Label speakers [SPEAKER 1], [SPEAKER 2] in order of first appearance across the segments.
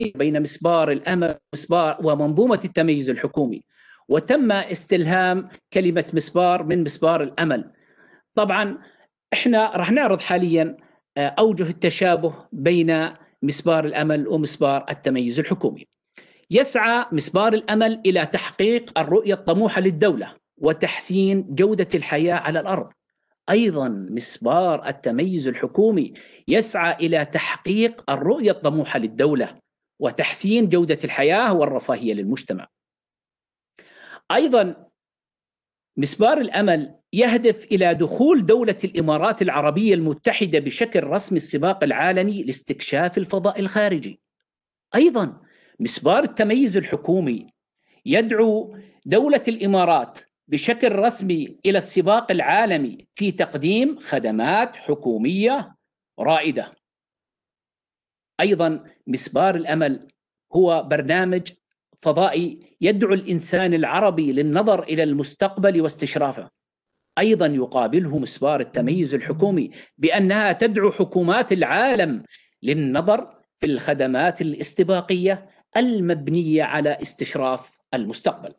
[SPEAKER 1] بين مسبار الامل مسبار ومنظومه التميز الحكومي وتم استلهام كلمه مسبار من مسبار الامل طبعا احنا راح نعرض حاليا آه، اوجه التشابه بين مسبار الامل ومسبار التميز الحكومي يسعى مسبار الامل الى تحقيق الرؤيه الطموحه للدوله وتحسين جوده الحياه على الارض ايضا مسبار التميز الحكومي يسعى الى تحقيق الرؤيه الطموحه للدوله وتحسين جودة الحياة والرفاهية للمجتمع أيضا مسبار الأمل يهدف إلى دخول دولة الإمارات العربية المتحدة بشكل رسمي السباق العالمي لاستكشاف الفضاء الخارجي أيضا مسبار التميز الحكومي يدعو دولة الإمارات بشكل رسمي الى السباق العالمي في تقديم خدمات حكوميه رائده. ايضا مسبار الامل هو برنامج فضائي يدعو الانسان العربي للنظر الى المستقبل واستشرافه. ايضا يقابله مسبار التميز الحكومي بانها تدعو حكومات العالم للنظر في الخدمات الاستباقيه المبنيه على استشراف المستقبل.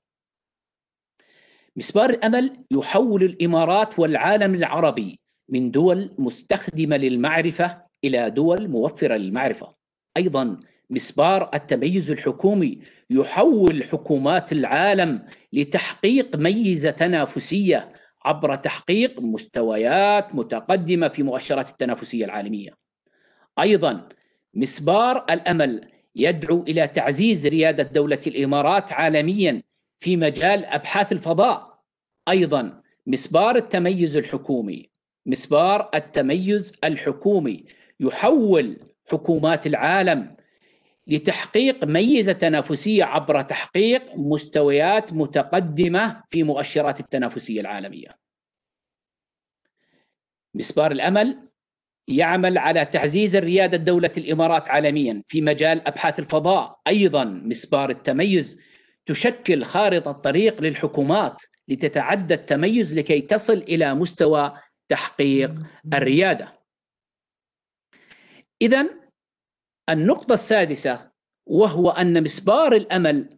[SPEAKER 1] مسبار الامل يحول الامارات والعالم العربي من دول مستخدمه للمعرفه الى دول موفره للمعرفه. ايضا مسبار التميز الحكومي يحول حكومات العالم لتحقيق ميزه تنافسيه عبر تحقيق مستويات متقدمه في مؤشرات التنافسيه العالميه. ايضا مسبار الامل يدعو الى تعزيز رياده دوله الامارات عالميا في مجال ابحاث الفضاء. ايضا مسبار التميز الحكومي مسبار التميز الحكومي يحول حكومات العالم لتحقيق ميزه تنافسيه عبر تحقيق مستويات متقدمه في مؤشرات التنافسيه العالميه. مسبار الامل يعمل على تعزيز الرياده دوله الامارات عالميا في مجال ابحاث الفضاء، ايضا مسبار التميز تشكل خارطه طريق للحكومات لتتعدى التميز لكي تصل الى مستوى تحقيق الرياده. اذا النقطة السادسة وهو أن مسبار الأمل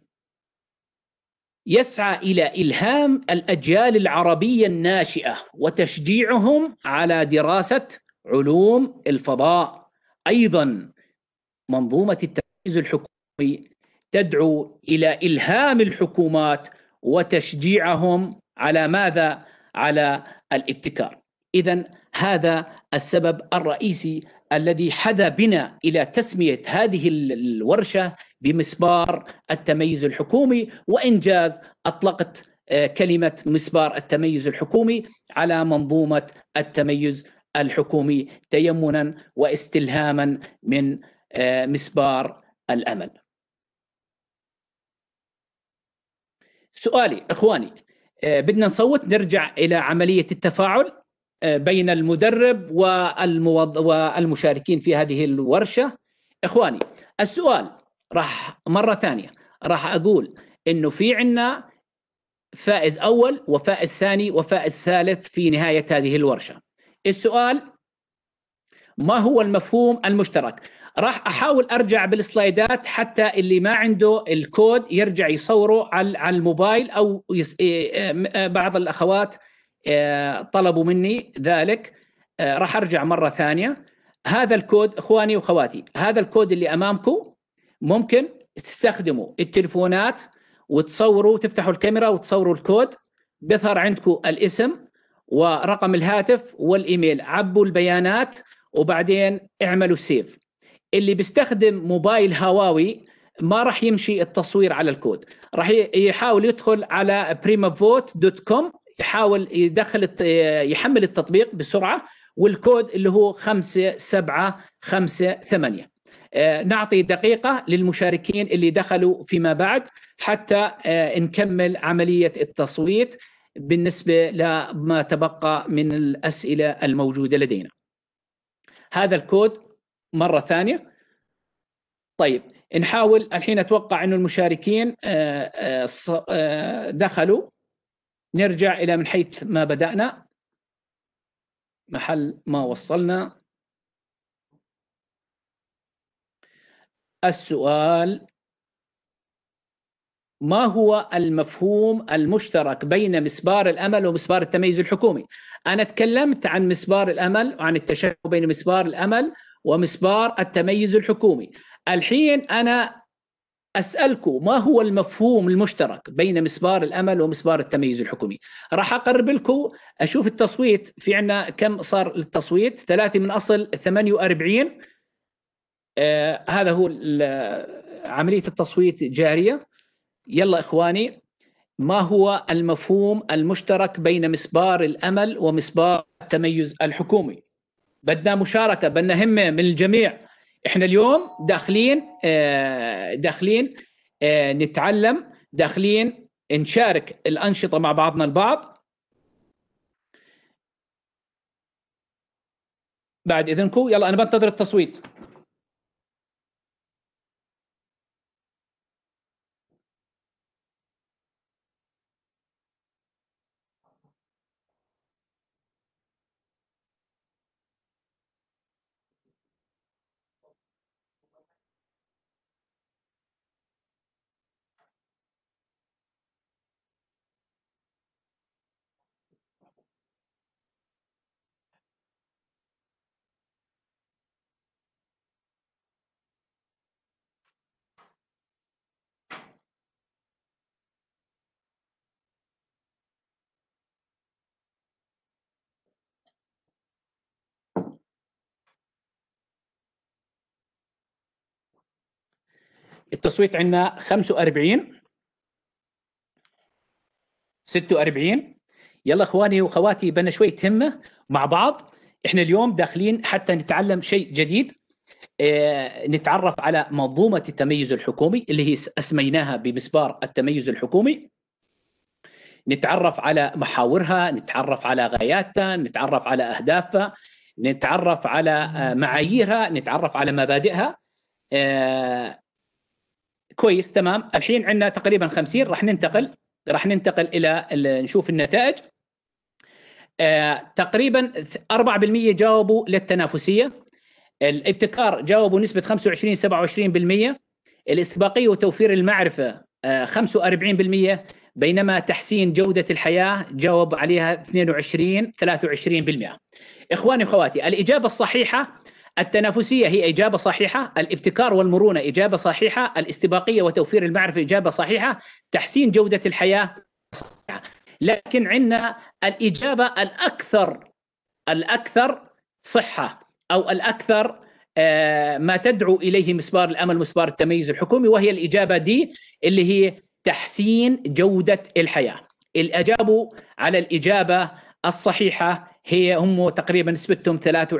[SPEAKER 1] يسعى إلى إلهام الأجيال العربية الناشئة وتشجيعهم على دراسة علوم الفضاء أيضا منظومة التركيز الحكومي تدعو إلى إلهام الحكومات وتشجيعهم على ماذا؟ على الابتكار إذا هذا السبب الرئيسي الذي حدا بنا الى تسميه هذه الورشه بمسبار التميز الحكومي وان جاز اطلقت آه، كلمه مسبار التميز الحكومي على منظومه التميز الحكومي تيمنا واستلهاما من آه، مسبار الامل. سؤالي اخواني آه، بدنا نصوت نرجع الى عمليه التفاعل بين المدرب والمشاركين في هذه الورشه اخواني السؤال راح مره ثانيه راح اقول انه في عنا فائز اول وفائز ثاني وفائز ثالث في نهايه هذه الورشه السؤال ما هو المفهوم المشترك راح احاول ارجع بالسلايدات حتى اللي ما عنده الكود يرجع يصوره على الموبايل او إيه، إيه، بعض الاخوات آه، طلبوا مني ذلك آه، راح ارجع مره ثانيه هذا الكود اخواني واخواتي هذا الكود اللي امامكم ممكن تستخدموا التلفونات وتصوروا تفتحوا الكاميرا وتصوروا الكود بيظهر عندكم الاسم ورقم الهاتف والايميل عبوا البيانات وبعدين اعملوا سيف اللي بيستخدم موبايل هواوي ما راح يمشي التصوير على الكود راح يحاول يدخل على primavote.com يحاول يدخل يحمل التطبيق بسرعه والكود اللي هو 5758 آه، نعطي دقيقه للمشاركين اللي دخلوا فيما بعد حتى آه، نكمل عمليه التصويت بالنسبه لما تبقى من الاسئله الموجوده لدينا. هذا الكود مره ثانيه. طيب نحاول الحين اتوقع انه المشاركين آه، دخلوا نرجع إلى من حيث ما بدأنا محل ما وصلنا السؤال ما هو المفهوم المشترك بين مسبار الامل ومسبار التميز الحكومي؟ انا تكلمت عن مسبار الامل وعن التشابه بين مسبار الامل ومسبار التميز الحكومي. الحين انا اسالكم ما هو المفهوم المشترك بين مسبار الامل ومسبار التميز الحكومي راح اقرب لكم اشوف التصويت في عنا كم صار للتصويت ثلاثه من اصل 48 آه هذا هو عمليه التصويت جاريه يلا اخواني ما هو المفهوم المشترك بين مسبار الامل ومسبار التميز الحكومي بدنا مشاركه بدنا همه من الجميع احنا اليوم داخلين آه، داخلين آه، نتعلم داخلين نشارك الانشطه مع بعضنا البعض بعد اذنكم يلا انا بنتظر التصويت التصويت عندنا 45 46 يلا اخواني واخواتي بنا شويه همه مع بعض احنا اليوم داخلين حتى نتعلم شيء جديد اه نتعرف على منظومه التميز الحكومي اللي هي اسميناها بمسبار التميز الحكومي نتعرف على محاورها نتعرف على غاياتها نتعرف على اهدافها نتعرف على آه، معاييرها نتعرف على مبادئها آه، كويس تمام الحين عندنا تقريبا 50 راح ننتقل راح ننتقل الى نشوف النتائج آه تقريبا 4% جاوبوا للتنافسيه الابتكار جاوبوا نسبه 25 27% الاستباقيه وتوفير المعرفه آه 45% بينما تحسين جوده الحياه جاوب عليها 22 23% اخواني واخواتي الاجابه الصحيحه التنافسية هي إجابة صحيحة الابتكار والمرونة إجابة صحيحة الاستباقية وتوفير المعرفة إجابة صحيحة تحسين جودة الحياة صحيحة. لكن عندنا الإجابة الأكثر الأكثر صحة أو الأكثر آه، ما تدعو إليه مسبار الأمل مسبار التميز الحكومي وهي الإجابة دي اللي هي تحسين جودة الحياة اللي أجابوا على الإجابة الصحيحة هي هم تقريبا نسبتهم 23%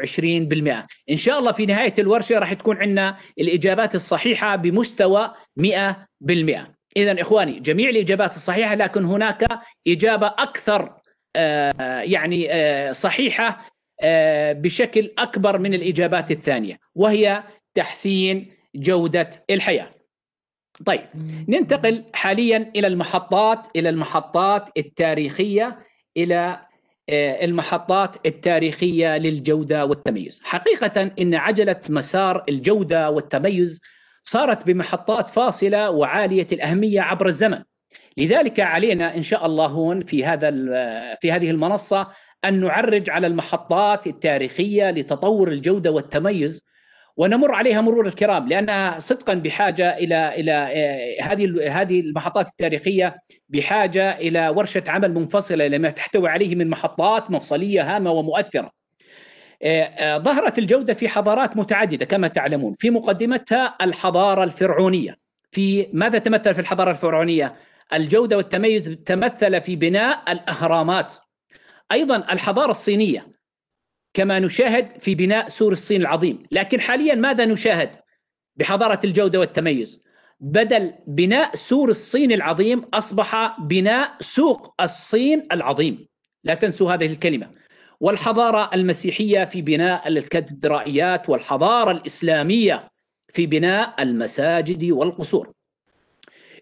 [SPEAKER 1] ان شاء الله في نهايه الورشه راح تكون عندنا الاجابات الصحيحه بمستوى 100% اذا اخواني جميع الاجابات الصحيحه لكن هناك اجابه اكثر آه، يعني آه، صحيحه آه، بشكل اكبر من الاجابات الثانيه وهي تحسين جوده الحياه طيب ننتقل حاليا الى المحطات الى المحطات التاريخيه الى آه، المحطات التاريخيه للجوده والتميز. حقيقه ان عجله مسار الجوده والتميز صارت بمحطات فاصله وعاليه الاهميه عبر الزمن. لذلك علينا ان شاء الله هون في هذا آه، في هذه المنصه ان نعرج على المحطات التاريخيه لتطور الجوده والتميز ونمر عليها مرور الكرام لانها صدقا بحاجه الى الى آه، هذه هذه المحطات التاريخيه بحاجه الى ورشه عمل منفصله لما تحتوي عليه من محطات مفصليه هامه ومؤثره. آه، آه، ظهرت الجوده في حضارات متعدده كما تعلمون، في مقدمتها الحضاره الفرعونيه. في ماذا تمثل في الحضاره الفرعونيه؟ الجوده والتميز تمثل في بناء الاهرامات. ايضا الحضاره الصينيه كما نشاهد في بناء سور الصين العظيم لكن حاليا ماذا نشاهد بحضارة الجودة والتميز بدل بناء سور الصين العظيم أصبح بناء سوق الصين العظيم لا تنسوا هذه الكلمة والحضارة المسيحية في بناء الكاتدرائيات والحضارة الإسلامية في بناء المساجد والقصور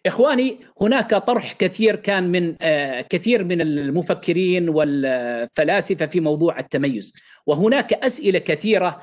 [SPEAKER 1] اخواني هناك طرح كثير كان من آه، كثير من المفكرين والفلاسفه في موضوع التميز وهناك اسئله كثيره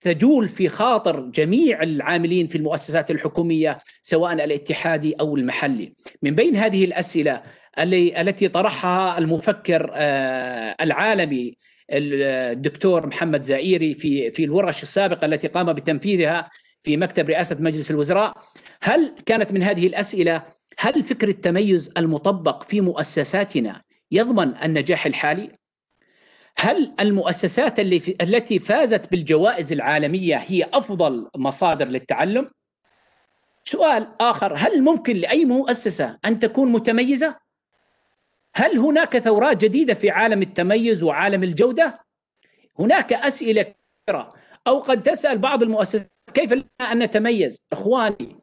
[SPEAKER 1] تجول في خاطر جميع العاملين في المؤسسات الحكوميه سواء الاتحادي او المحلي من بين هذه الاسئله التي طرحها المفكر آه، العالمي الدكتور محمد زائري في في الورش السابقه التي قام بتنفيذها في مكتب رئاسة مجلس الوزراء هل كانت من هذه الأسئلة هل فكر التميز المطبق في مؤسساتنا يضمن النجاح الحالي؟ هل المؤسسات اللي في التي فازت بالجوائز العالمية هي أفضل مصادر للتعلم؟ سؤال آخر هل ممكن لأي مؤسسة أن تكون متميزة؟ هل هناك ثورات جديدة في عالم التميز وعالم الجودة؟ هناك أسئلة كثيرة أو قد تسأل بعض المؤسسات كيف لنا ان نتميز اخواني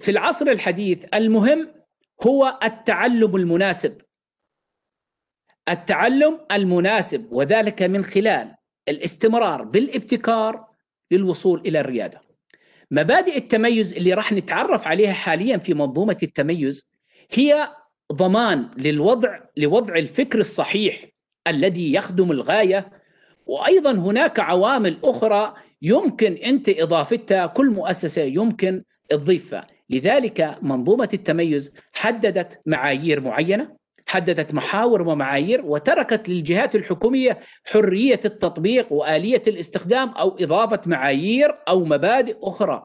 [SPEAKER 1] في العصر الحديث المهم هو التعلم المناسب التعلم المناسب وذلك من خلال الاستمرار بالابتكار للوصول الى الرياده مبادئ التميز اللي راح نتعرف عليها حاليا في منظومه التميز هي ضمان للوضع لوضع الفكر الصحيح الذي يخدم الغايه وايضا هناك عوامل اخرى يمكن انت اضافتها كل مؤسسه يمكن تضيفها لذلك منظومه التميز حددت معايير معينه حددت محاور ومعايير وتركت للجهات الحكوميه حريه التطبيق واليه الاستخدام او اضافه معايير او مبادئ اخرى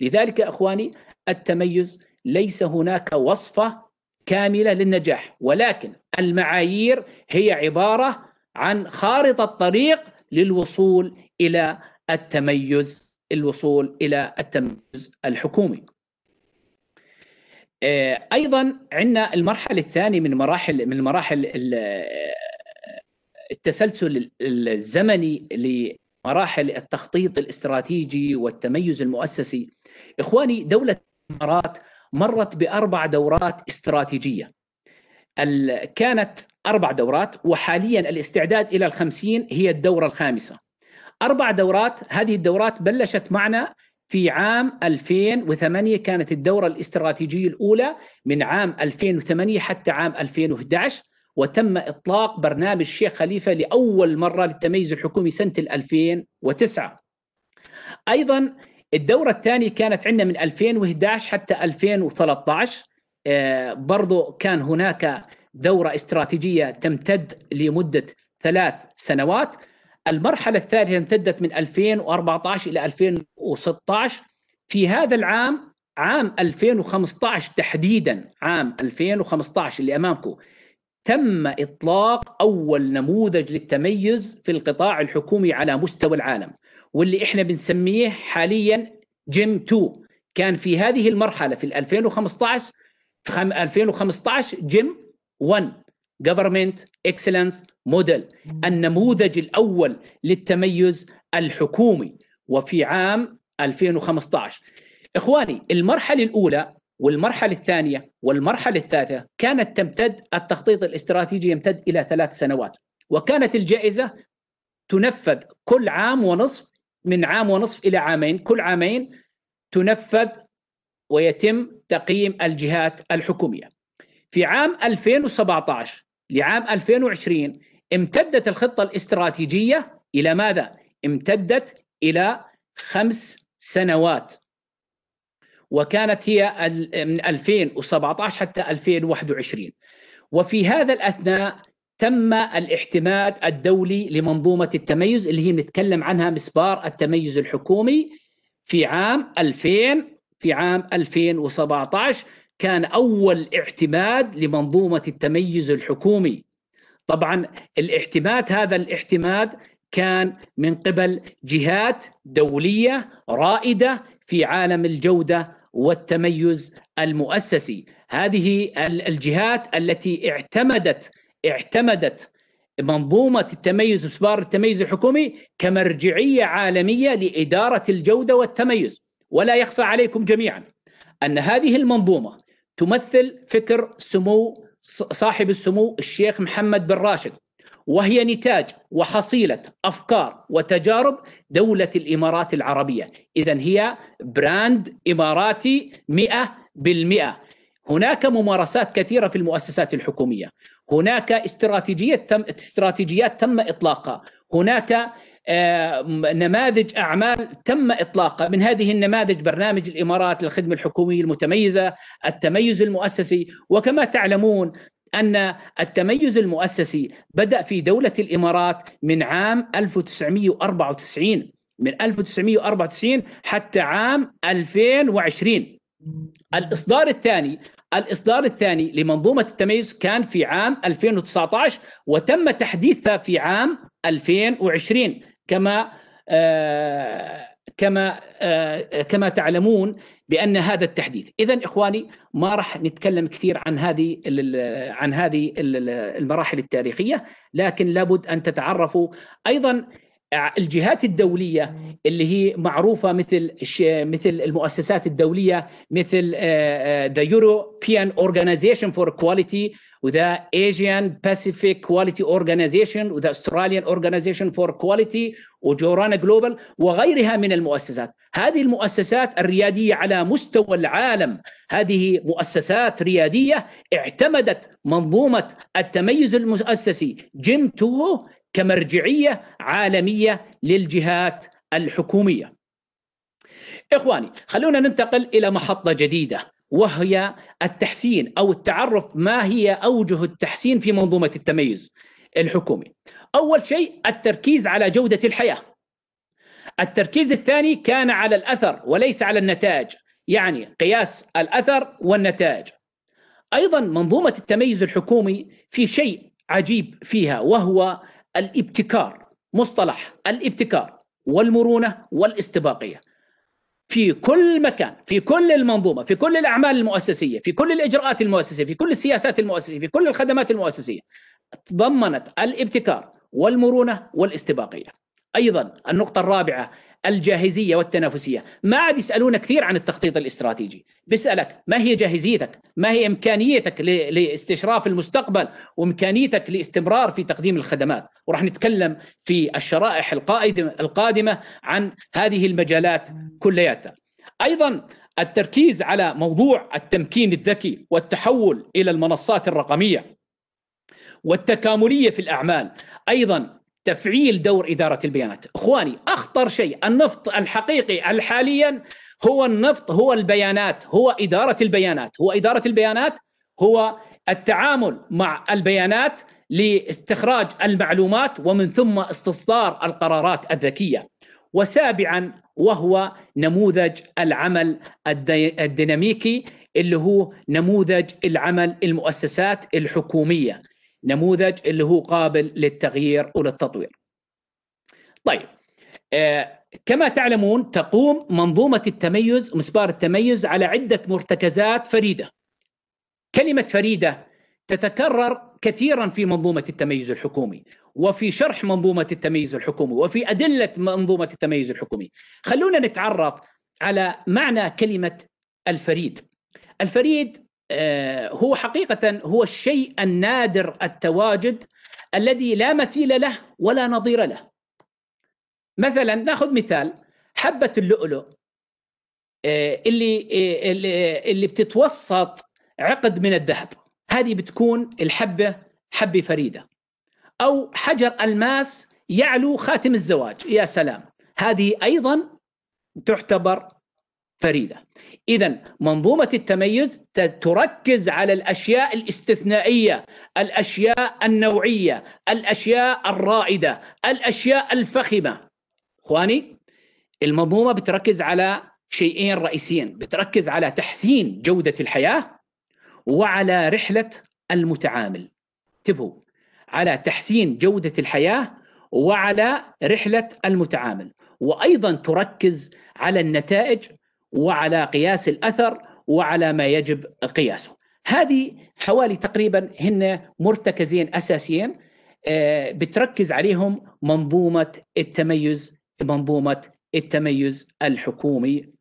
[SPEAKER 1] لذلك اخواني التميز ليس هناك وصفه كامله للنجاح ولكن المعايير هي عباره عن خارطه طريق للوصول الى التميز الوصول الى التميز الحكومي. آه، ايضا عندنا المرحله الثانيه من مراحل من مراحل التسلسل الزمني لمراحل التخطيط الاستراتيجي والتميز المؤسسي. اخواني دوله الامارات مرت باربع دورات استراتيجيه. كانت اربع دورات وحاليا الاستعداد الى الخمسين هي الدوره الخامسه. اربع دورات هذه الدورات بلشت معنا في عام 2008 كانت الدوره الاستراتيجيه الاولى من عام 2008 حتى عام 2011 وتم اطلاق برنامج الشيخ خليفه لاول مره للتميز الحكومي سنه 2009 ايضا الدورة الثانية كانت عندنا من 2011 حتى 2013 آه، برضو كان هناك دورة استراتيجية تمتد لمدة ثلاث سنوات المرحلة الثالثة امتدت من 2014 إلى 2016 في هذا العام عام 2015 تحديدا عام 2015 اللي أمامكم تم إطلاق أول نموذج للتميز في القطاع الحكومي على مستوى العالم واللي إحنا بنسميه حاليا جيم 2 كان في هذه المرحلة في 2015 في 2015 جيم 1 government excellence موديل النموذج الأول للتميز الحكومي وفي عام 2015 إخواني المرحلة الأولى والمرحلة الثانية والمرحلة الثالثة كانت تمتد التخطيط الاستراتيجي يمتد إلى ثلاث سنوات وكانت الجائزة تنفذ كل عام ونصف من عام ونصف إلى عامين كل عامين تنفذ ويتم تقييم الجهات الحكومية في عام 2017 لعام 2020 امتدت الخطة الاستراتيجية إلى ماذا؟ امتدت إلى خمس سنوات وكانت هي من 2017 حتى 2021 وفي هذا الأثناء تم الاعتماد الدولي لمنظومة التميز اللي هي نتكلم عنها مسبار التميز الحكومي في عام 2000 في عام 2017 كان أول اعتماد لمنظومة التميز الحكومي طبعا الاعتماد هذا الاعتماد كان من قبل جهات دوليه رائده في عالم الجوده والتميز المؤسسي هذه الجهات التي اعتمدت اعتمدت منظومة التميز وسبار التميز الحكومي كمرجعية عالمية لإدارة الجودة والتميز ولا يخفى عليكم جميعا أن هذه المنظومة تمثل فكر سمو صاحب السمو الشيخ محمد بن راشد وهي نتاج وحصيلة أفكار وتجارب دولة الإمارات العربية إذا هي براند إماراتي مئة بالمئة هناك ممارسات كثيرة في المؤسسات الحكومية هناك استراتيجية تم استراتيجيات تم إطلاقها هناك آه، نماذج اعمال تم اطلاقها من هذه النماذج برنامج الامارات للخدمه الحكوميه المتميزه التميز المؤسسي وكما تعلمون أن التميز المؤسسي بدأ في دولة الإمارات من عام 1994 من 1994 حتى عام 2020 الإصدار الثاني الإصدار الثاني لمنظومة التميز كان في عام 2019 وتم تحديثها في عام 2020 كما آه، كما آه، كما تعلمون بان هذا التحديث اذا اخواني ما راح نتكلم كثير عن هذه عن هذه المراحل التاريخيه لكن لابد ان تتعرفوا ايضا آه، الجهات الدوليه اللي هي معروفه مثل مثل المؤسسات الدوليه مثل ذا يوروبيان اورجانيزيشن فور كواليتي وذا ايجيان باسيفيك كواليتي اورجانيزيشن وذا استراليان اورجانيزيشن فور كواليتي وجورانا جلوبال وغيرها من المؤسسات هذه المؤسسات الرياديه على مستوى العالم هذه مؤسسات رياديه اعتمدت منظومه التميز المؤسسي جيم تو كمرجعيه عالميه للجهات الحكوميه. اخواني خلونا ننتقل الى محطه جديده وهي التحسين او التعرف ما هي اوجه التحسين في منظومه التميز الحكومي. اول شيء التركيز على جوده الحياه. التركيز الثاني كان على الاثر وليس على النتاج، يعني قياس الاثر والنتاج. ايضا منظومه التميز الحكومي في شيء عجيب فيها وهو الابتكار، مصطلح الابتكار والمرونه والاستباقيه. في كل مكان في كل المنظومة في كل الأعمال المؤسسية في كل الإجراءات المؤسسية في كل السياسات المؤسسية في كل الخدمات المؤسسية تضمنت الابتكار والمرونة والاستباقية ايضا النقطه الرابعه الجاهزيه والتنافسيه، ما عاد يسالون كثير عن التخطيط الاستراتيجي، بيسالك ما هي جاهزيتك؟ ما هي امكانيتك لاستشراف المستقبل وامكانيتك لاستمرار في تقديم الخدمات، وراح نتكلم في الشرائح القادمه عن هذه المجالات كلياتها. ايضا التركيز على موضوع التمكين الذكي والتحول الى المنصات الرقميه والتكامليه في الاعمال، ايضا تفعيل دور إدارة البيانات أخواني أخطر شيء النفط الحقيقي حاليا هو النفط هو البيانات هو إدارة البيانات هو إدارة البيانات هو التعامل مع البيانات لاستخراج المعلومات ومن ثم استصدار القرارات الذكية وسابعا وهو نموذج العمل الديناميكي اللي هو نموذج العمل المؤسسات الحكوميه نموذج اللي هو قابل للتغيير وللتطوير. طيب آه، كما تعلمون تقوم منظومة التميز مسبار التميز على عدة مرتكزات فريدة. كلمة فريدة تتكرر كثيرا في منظومة التميز الحكومي وفي شرح منظومة التميز الحكومي وفي أدلة منظومة التميز الحكومي خلونا نتعرف على معنى كلمة الفريد الفريد آه، هو حقيقه هو الشيء النادر التواجد الذي لا مثيل له ولا نظير له. مثلا ناخذ مثال حبه اللؤلؤ آه، آه، اللي اللي بتتوسط عقد من الذهب هذه بتكون الحبه حبه فريده او حجر الماس يعلو خاتم الزواج يا سلام هذه ايضا تعتبر فريده. اذا منظومه التميز تركز على الاشياء الاستثنائيه، الاشياء النوعيه، الاشياء الرائده، الاشياء الفخمه. اخواني المنظومه بتركز على شيئين رئيسيين، بتركز على تحسين جوده الحياه وعلى رحله المتعامل. انتبهوا على تحسين جوده الحياه وعلى رحله المتعامل، وايضا تركز على النتائج وعلى قياس الاثر وعلى ما يجب قياسه. هذه حوالي تقريبا هن مرتكزين اساسيين آه، بتركز عليهم منظومه التميز منظومه التميز الحكومي.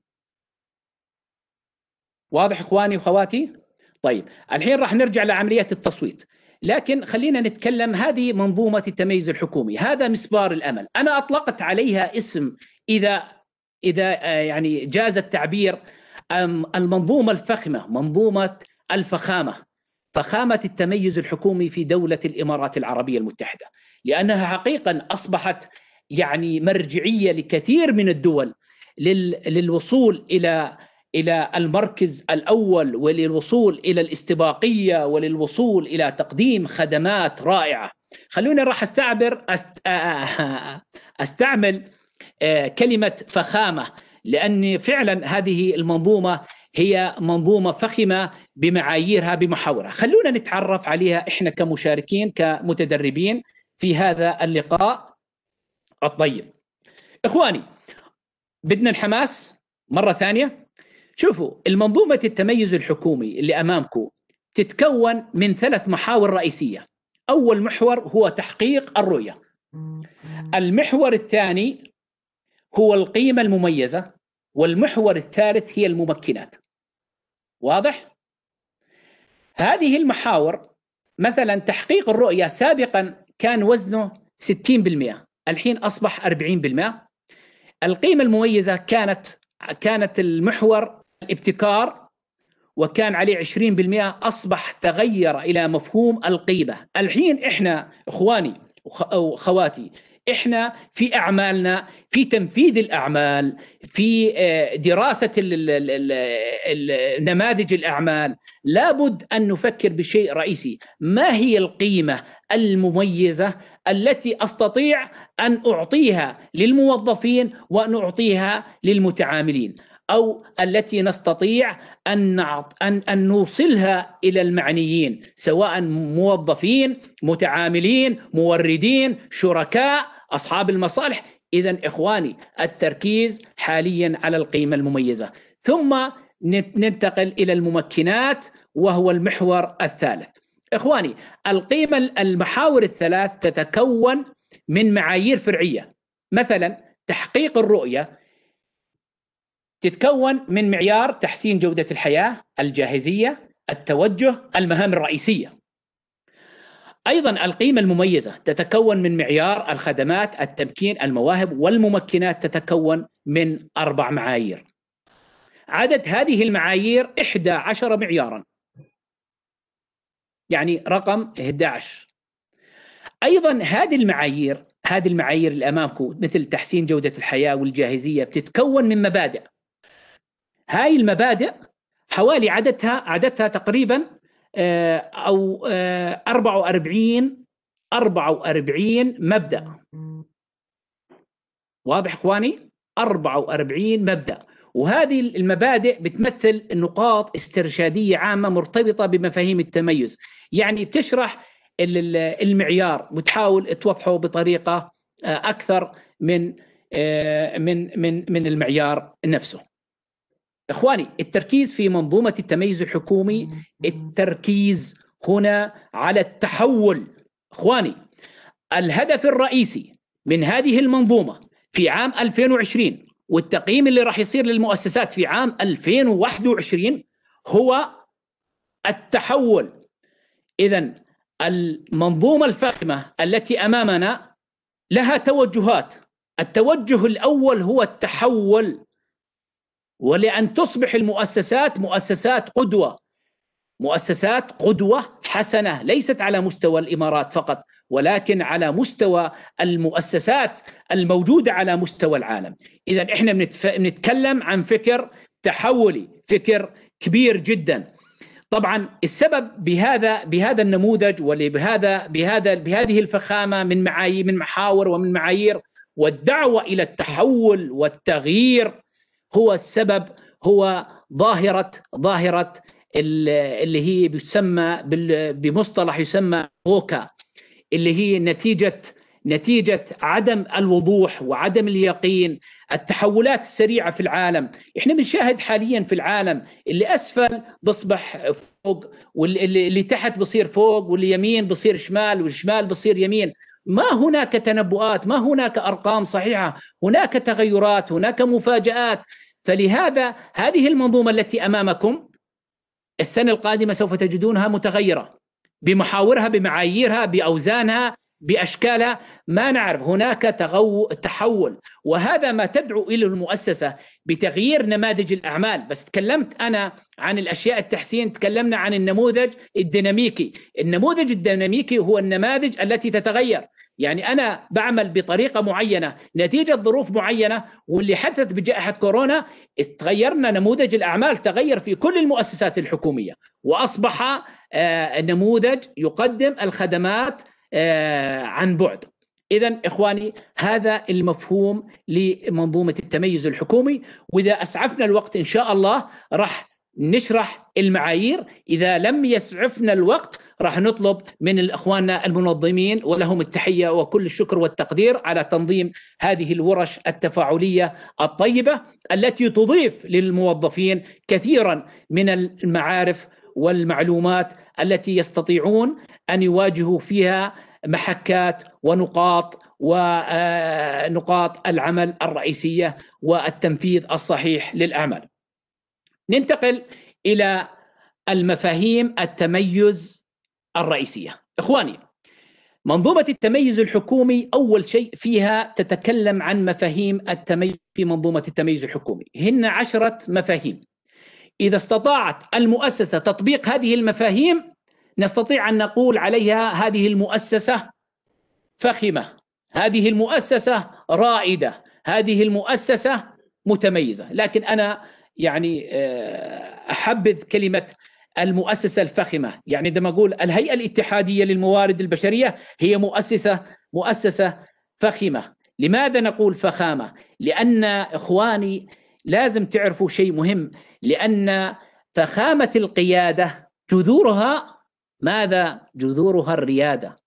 [SPEAKER 1] واضح اخواني واخواتي؟ طيب الحين راح نرجع لعمليه التصويت. لكن خلينا نتكلم هذه منظومة التميز الحكومي هذا مسبار الأمل أنا أطلقت عليها اسم إذا اذا آه، يعني جاز التعبير المنظومه الفخمه منظومه الفخامه فخامه التميز الحكومي في دوله الامارات العربيه المتحده لانها حقيقه اصبحت يعني مرجعيه لكثير من الدول للوصول الى الى المركز الاول وللوصول الى الاستباقيه وللوصول الى تقديم خدمات رائعه. خلوني راح استعبر أست... آه، آه، استعمل آه، كلمه فخامه لان فعلا هذه المنظومه هي منظومه فخمه بمعاييرها بمحاوره، خلونا نتعرف عليها احنا كمشاركين كمتدربين في هذا اللقاء الطيب. اخواني بدنا الحماس مره ثانيه شوفوا المنظومه التميز الحكومي اللي امامكم تتكون من ثلاث محاور رئيسيه. اول محور هو تحقيق الرؤيه. المحور الثاني هو القيمة المميزة والمحور الثالث هي الممكنات واضح؟ هذه المحاور مثلا تحقيق الرؤية سابقا كان وزنه 60% الحين أصبح 40% القيمة المميزة كانت كانت المحور الابتكار وكان عليه 20% أصبح تغير إلى مفهوم القيمة الحين إحنا إخواني وخواتي احنا في اعمالنا في تنفيذ الاعمال في آه، دراسه نماذج الاعمال لابد ان نفكر بشيء رئيسي ما هي القيمه المميزه التي استطيع ان اعطيها للموظفين وان اعطيها للمتعاملين او التي نستطيع ان ان ان نوصلها الى المعنيين سواء موظفين متعاملين موردين شركاء اصحاب المصالح اذا اخواني التركيز حاليا على القيمه المميزه ثم ننتقل الى الممكنات وهو المحور الثالث اخواني القيمه المحاور الثلاث تتكون من معايير فرعيه مثلا تحقيق الرؤيه تتكون من معيار تحسين جودة الحياة، الجاهزية، التوجه، المهام الرئيسية. أيضا القيمة المميزة تتكون من معيار الخدمات، التمكين، المواهب والممكنات تتكون من أربع معايير. عدد هذه المعايير 11 معيارا. يعني رقم 11. أيضا هذه المعايير هذه المعايير اللي امامكم مثل تحسين جوده الحياه والجاهزيه بتتكون من مبادئ هاي المبادئ حوالي عددها عددها تقريبا آه، او 44 آه، 44 مبدا واضح اخواني 44 مبدا وهذه المبادئ بتمثل نقاط استرشاديه عامه مرتبطه بمفاهيم التميز يعني بتشرح المعيار وتحاول توضحه بطريقه آه، اكثر من من من من المعيار نفسه اخواني التركيز في منظومه التميز الحكومي التركيز هنا على التحول اخواني الهدف الرئيسي من هذه المنظومه في عام 2020 والتقييم اللي راح يصير للمؤسسات في عام 2021 هو التحول اذا المنظومه الفاقمه التي امامنا لها توجهات التوجه الاول هو التحول ولأن تصبح المؤسسات مؤسسات قدوة مؤسسات قدوة حسنة ليست على مستوى الإمارات فقط ولكن على مستوى المؤسسات الموجودة على مستوى العالم إذا إحنا بنتكلم عن فكر تحولي فكر كبير جدا طبعا السبب بهذا بهذا النموذج ولبهذا بهذا بهذه الفخامه من معايير من محاور ومن معايير والدعوه الى التحول والتغيير هو السبب هو ظاهرة ظاهرة اللي هي بيسمى بمصطلح يسمى غوكا اللي هي نتيجة نتيجة عدم الوضوح وعدم اليقين التحولات السريعة في العالم احنا بنشاهد حاليا في العالم اللي أسفل بصبح فوق واللي تحت بصير فوق واللي يمين بصير شمال والشمال بصير يمين ما هناك تنبؤات ما هناك أرقام صحيحة هناك تغيرات هناك مفاجآت فلهذا هذه المنظومة التي أمامكم السنة القادمة سوف تجدونها متغيرة بمحاورها بمعاييرها بأوزانها باشكالها ما نعرف هناك تغو... تحول وهذا ما تدعو إلى المؤسسه بتغيير نماذج الاعمال بس تكلمت انا عن الاشياء التحسين تكلمنا عن النموذج الديناميكي النموذج الديناميكي هو النماذج التي تتغير يعني انا بعمل بطريقه معينه نتيجه ظروف معينه واللي حدثت بجائحه كورونا تغيرنا نموذج الاعمال تغير في كل المؤسسات الحكوميه واصبح آه، نموذج يقدم الخدمات آه، عن بعد إذا إخواني هذا المفهوم لمنظومة التميز الحكومي وإذا أسعفنا الوقت إن شاء الله راح نشرح المعايير إذا لم يسعفنا الوقت راح نطلب من الاخواننا المنظمين ولهم التحيه وكل الشكر والتقدير على تنظيم هذه الورش التفاعليه الطيبه التي تضيف للموظفين كثيرا من المعارف والمعلومات التي يستطيعون ان يواجهوا فيها محكات ونقاط ونقاط آه، العمل الرئيسيه والتنفيذ الصحيح للاعمال. ننتقل الى المفاهيم التميز الرئيسية إخواني منظومة التميز الحكومي أول شيء فيها تتكلم عن مفاهيم التميز في منظومة التميز الحكومي هن عشرة مفاهيم إذا استطاعت المؤسسة تطبيق هذه المفاهيم نستطيع أن نقول عليها هذه المؤسسة فخمة هذه المؤسسة رائدة هذه المؤسسة متميزة لكن أنا يعني آه، أحبذ كلمة المؤسسة الفخمة يعني عندما أقول الهيئة الاتحادية للموارد البشرية هي مؤسسة مؤسسة فخمة لماذا نقول فخامة؟ لأن إخواني لازم تعرفوا شيء مهم لأن فخامة القيادة جذورها ماذا؟ جذورها الريادة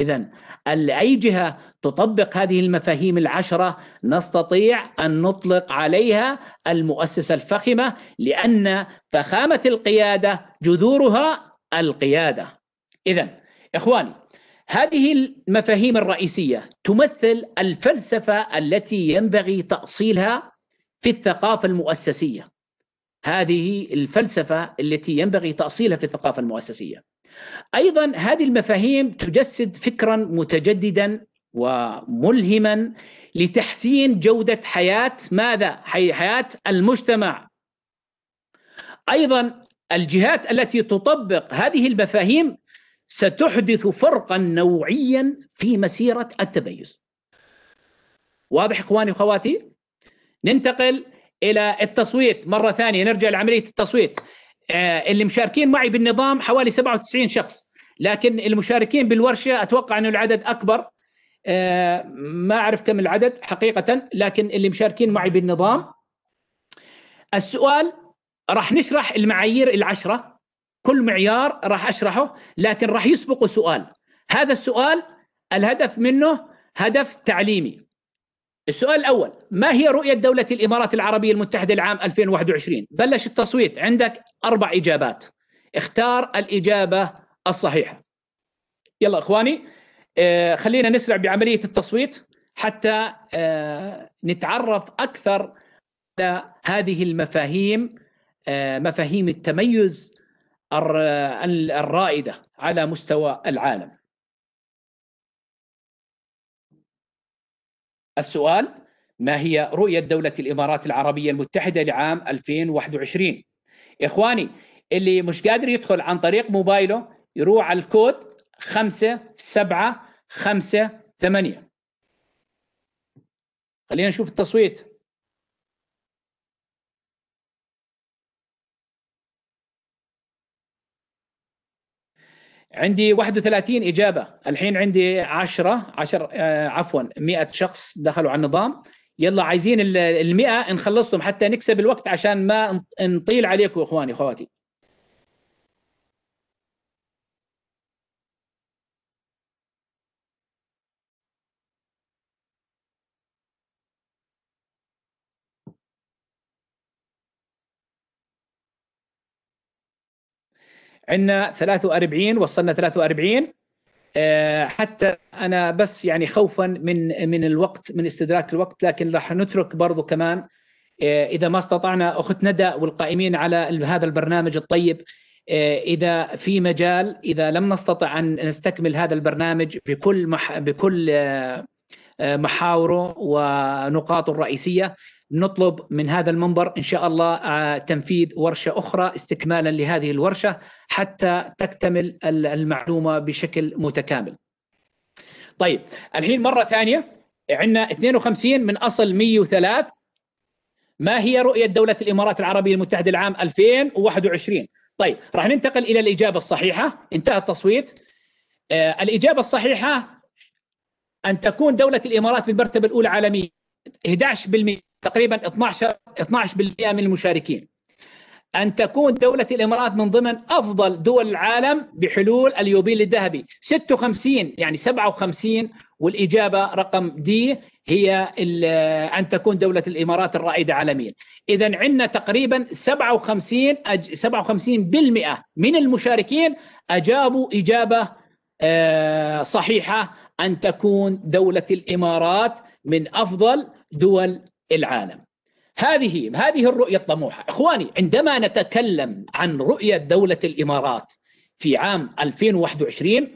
[SPEAKER 1] إذا أي جهة تطبق هذه المفاهيم العشرة نستطيع أن نطلق عليها المؤسسة الفخمة لأن فخامة القيادة جذورها القيادة إذا إخواني هذه المفاهيم الرئيسية تمثل الفلسفة التي ينبغي تأصيلها في الثقافة المؤسسية هذه الفلسفة التي ينبغي تأصيلها في الثقافة المؤسسية ايضا هذه المفاهيم تجسد فكرا متجددا وملهما لتحسين جوده حياه ماذا؟ حياه المجتمع. ايضا الجهات التي تطبق هذه المفاهيم ستحدث فرقا نوعيا في مسيره التبيز. واضح اخواني واخواتي؟ ننتقل الى التصويت مره ثانيه نرجع لعمليه التصويت. آه، اللي مشاركين معي بالنظام حوالي 97 شخص لكن المشاركين بالورشه اتوقع انه العدد اكبر آه، ما اعرف كم العدد حقيقه لكن اللي مشاركين معي بالنظام السؤال راح نشرح المعايير العشره كل معيار راح اشرحه لكن راح يسبقه سؤال هذا السؤال الهدف منه هدف تعليمي السؤال الأول ما هي رؤية دولة الإمارات العربية المتحدة لعام 2021 بلش التصويت عندك اربع اجابات اختار الاجابه الصحيحه يلا اخواني آه، خلينا نسرع بعمليه التصويت حتى آه، نتعرف اكثر على هذه المفاهيم آه، مفاهيم التميز الرائده على مستوى العالم السؤال ما هي رؤية دولة الإمارات العربية المتحدة لعام 2021 اخواني اللي مش قادر يدخل عن طريق موبايله يروح على الكود 5 7 5 8 خلينا نشوف التصويت عندي 31 إجابة الحين عندي 10 10 آه، عفوا 100 شخص دخلوا على النظام يلا عايزين ال100 نخلصهم حتى نكسب الوقت عشان ما نطيل عليكم اخواني اخواتي عندنا 43 وصلنا 43 آه، حتى انا بس يعني خوفا من من الوقت من استدراك الوقت لكن راح نترك برضو كمان آه، اذا ما استطعنا اخت ندى والقائمين على هذا البرنامج الطيب آه، اذا في مجال اذا لم نستطع ان نستكمل هذا البرنامج بكل مح بكل محاوره ونقاطه الرئيسيه نطلب من هذا المنبر ان شاء الله آه، تنفيذ ورشه اخرى استكمالا لهذه الورشه حتى تكتمل المعلومه بشكل متكامل. طيب الحين مره ثانيه عندنا 52 من اصل 103 ما هي رؤيه دوله الامارات العربيه المتحده العام 2021؟ طيب راح ننتقل الى الاجابه الصحيحه انتهى التصويت آه، الاجابه الصحيحه ان تكون دوله الامارات بالمرتبه الاولى عالميا 11% تقريبا 12 12% من المشاركين أن تكون دولة الإمارات من ضمن أفضل دول العالم بحلول اليوبيل الذهبي 56 يعني 57 والإجابة رقم دي هي أن تكون دولة الإمارات الرائدة عالميا إذا عندنا تقريبا 57 57% من المشاركين أجابوا إجابة آه، صحيحة أن تكون دولة الإمارات من أفضل دول العالم هذه هذه الرؤية الطموحة إخواني عندما نتكلم عن رؤية دولة الإمارات في عام 2021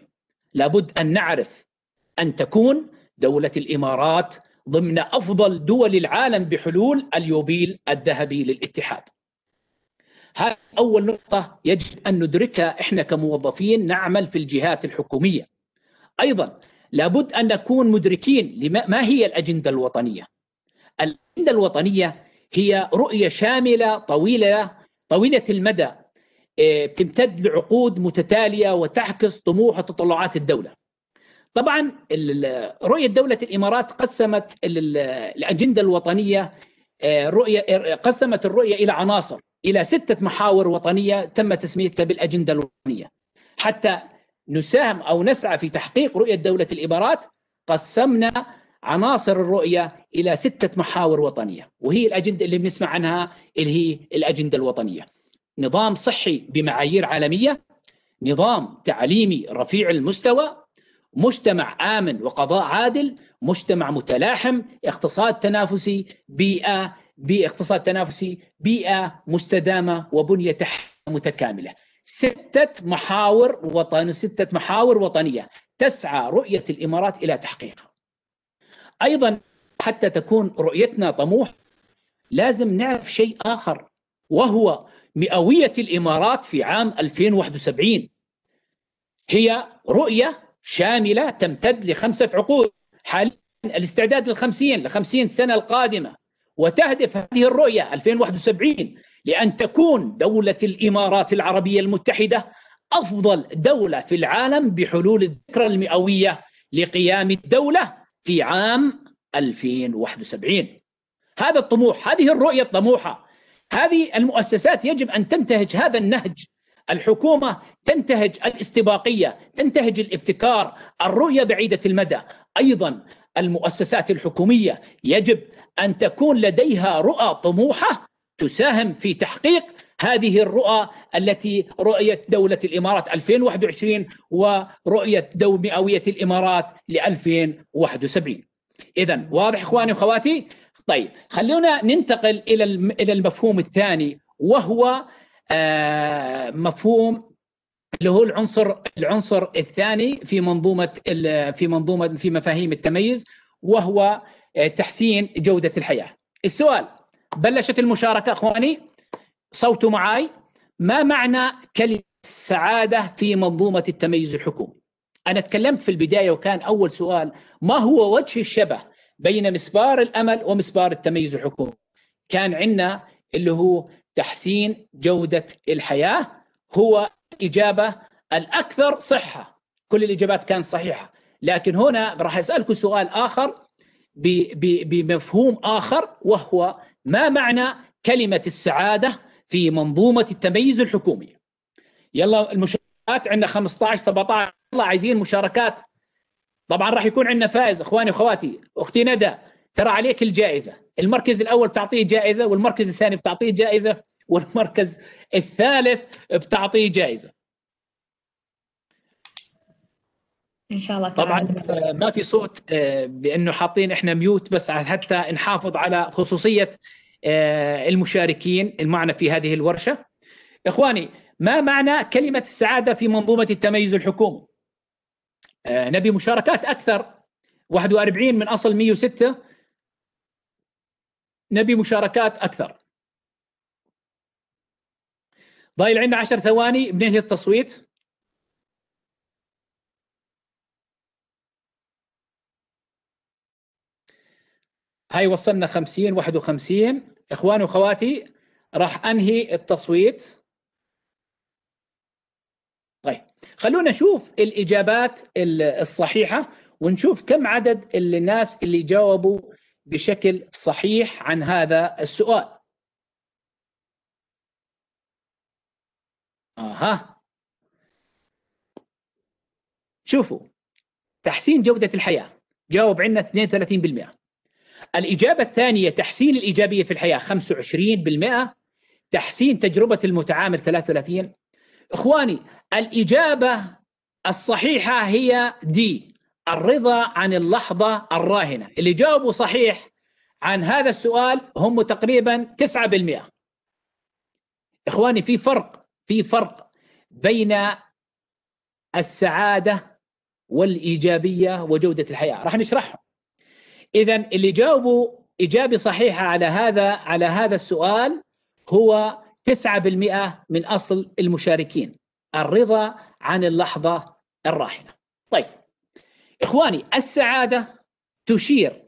[SPEAKER 1] لابد أن نعرف أن تكون دولة الإمارات ضمن أفضل دول العالم بحلول اليوبيل الذهبي للاتحاد هذه أول نقطة يجب أن ندركها إحنا كموظفين نعمل في الجهات الحكومية أيضا لابد أن نكون مدركين لما هي الأجندة الوطنية الاجنده الوطنيه هي رؤيه شامله طويله طويله المدى آه، بتمتد لعقود متتاليه وتعكس طموح وتطلعات الدوله. طبعا رؤيه دوله الامارات قسمت الاجنده الوطنيه آه، رؤيه آه، قسمت الرؤيه الى عناصر الى سته محاور وطنيه تم تسميتها بالاجنده الوطنيه. حتى نساهم او نسعى في تحقيق رؤيه دوله الامارات قسمنا عناصر الرؤية إلى ستة محاور وطنية وهي الأجندة اللي بنسمع عنها اللي هي الأجندة الوطنية نظام صحي بمعايير عالمية نظام تعليمي رفيع المستوى مجتمع آمن وقضاء عادل مجتمع متلاحم اقتصاد تنافسي بيئة باقتصاد تنافسي بيئة مستدامة وبنية متكاملة ستة محاور وطن ستة محاور وطنية تسعى رؤية الإمارات إلى تحقيقها ايضا حتى تكون رؤيتنا طموح لازم نعرف شيء اخر وهو مئويه الامارات في عام 2071 هي رؤيه شامله تمتد لخمسه عقود حاليا الاستعداد للخمسين لخمسين سنه القادمه وتهدف هذه الرؤيه 2071 لان تكون دوله الامارات العربيه المتحده افضل دوله في العالم بحلول الذكرى المئويه لقيام الدوله في عام 2071 هذا الطموح هذه الرؤية الطموحة هذه المؤسسات يجب أن تنتهج هذا النهج الحكومة تنتهج الاستباقية تنتهج الابتكار الرؤية بعيدة المدى أيضا المؤسسات الحكومية يجب أن تكون لديها رؤى طموحة تساهم في تحقيق هذه الرؤى التي رؤية دولة الإمارات 2021 ورؤية دوله مئوية الإمارات ل 2071 إذا واضح إخواني وخواتي؟ طيب خلونا ننتقل إلى إلى المفهوم الثاني وهو آه، مفهوم اللي هو العنصر العنصر الثاني في منظومة في منظومة في مفاهيم التميز وهو آه، تحسين جودة الحياة السؤال بلشت المشاركة أخواني صوتوا معاي ما معنى كلمة السعادة في منظومة التميز الحكومي أنا تكلمت في البداية وكان أول سؤال ما هو وجه الشبه بين مسبار الأمل ومسبار التميز الحكومي كان عندنا اللي هو تحسين جودة الحياة هو الإجابة الأكثر صحة كل الإجابات كانت صحيحة لكن هنا راح أسألكم سؤال آخر بمفهوم آخر وهو ما معنى كلمة السعادة في منظومه التميز الحكومي يلا المشاركات عندنا 15 17 يلا عايزين مشاركات طبعا راح يكون عندنا فائز اخواني واخواتي اختي ندى ترى عليك الجائزه المركز الاول بتعطيه جائزه والمركز الثاني بتعطيه جائزه والمركز الثالث بتعطيه جائزه ان شاء الله تعالى. طبعا آه، ما في صوت آه، بانه حاطين احنا ميوت بس حتى نحافظ على خصوصيه آه، المشاركين المعنى في هذه الورشه اخواني ما معنى كلمه السعاده في منظومه التميز الحكومي آه، نبي مشاركات اكثر 41 من اصل 106 نبي مشاركات اكثر ضايل عندنا 10 ثواني بننهي التصويت هاي وصلنا 50 51 اخواني واخواتي راح انهي التصويت طيب خلونا نشوف الاجابات الصحيحه ونشوف كم عدد الناس اللي جاوبوا بشكل صحيح عن هذا السؤال اها شوفوا تحسين جوده الحياه جاوب عندنا 32% الإجابة الثانية تحسين الإيجابية في الحياة 25% تحسين تجربة المتعامل 33 إخواني الإجابة الصحيحة هي دي الرضا عن اللحظة الراهنة اللي جاوبوا صحيح عن هذا السؤال هم تقريبا 9% إخواني في فرق في فرق بين السعادة والإيجابية وجودة الحياة راح نشرحهم اذا اللي جاوبوا اجابه صحيحه على هذا على هذا السؤال هو 9% من اصل المشاركين الرضا عن اللحظه الراهنه. طيب اخواني السعاده تشير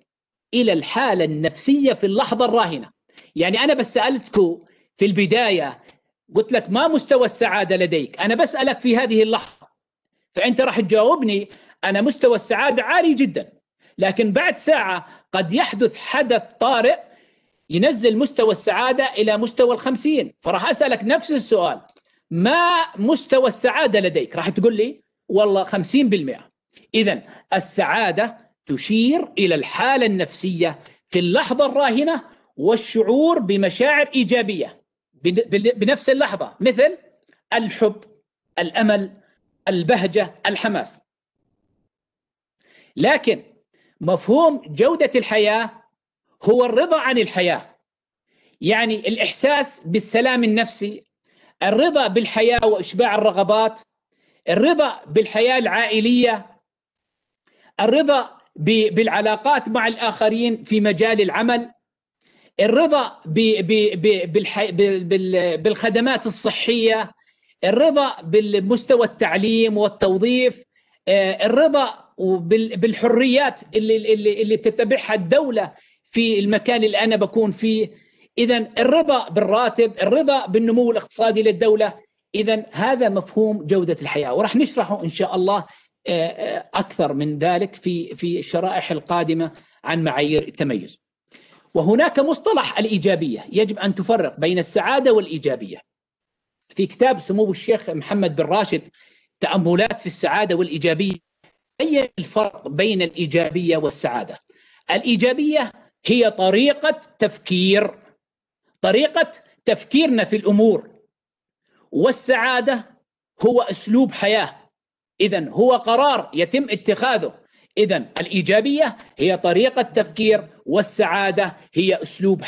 [SPEAKER 1] الى الحاله النفسيه في اللحظه الراهنه. يعني انا بس سالتكم في البدايه قلت لك ما مستوى السعاده لديك؟ انا بسالك في هذه اللحظه. فانت راح تجاوبني انا مستوى السعاده عالي جدا. لكن بعد ساعة قد يحدث حدث طارئ ينزل مستوى السعادة إلى مستوى الخمسين فراح أسألك نفس السؤال ما مستوى السعادة لديك راح تقول لي والله خمسين بالمئة إذا السعادة تشير إلى الحالة النفسية في اللحظة الراهنة والشعور بمشاعر إيجابية بنفس اللحظة مثل الحب الأمل البهجة الحماس لكن مفهوم جودة الحياة هو الرضا عن الحياة يعني الإحساس بالسلام النفسي الرضا بالحياة وإشباع الرغبات الرضا بالحياة العائلية الرضا بالعلاقات مع الآخرين في مجال العمل الرضا بالخدمات الصحية الرضا بالمستوى التعليم والتوظيف آه، الرضا وبالحريات اللي, اللي, اللي بتتبعها الدولة في المكان اللي أنا بكون فيه إذا الرضا بالراتب الرضا بالنمو الاقتصادي للدولة إذا هذا مفهوم جودة الحياة وراح نشرحه إن شاء الله آه، آه، أكثر من ذلك في في الشرائح القادمة عن معايير التميز وهناك مصطلح الإيجابية يجب أن تفرق بين السعادة والإيجابية في كتاب سمو الشيخ محمد بن راشد تأملات في السعادة والإيجابية أي الفرق بين الايجابيه والسعاده. الايجابيه هي طريقه تفكير طريقه تفكيرنا في الامور والسعاده هو اسلوب حياه اذا هو قرار يتم اتخاذه اذا الايجابيه هي طريقه تفكير والسعاده هي اسلوب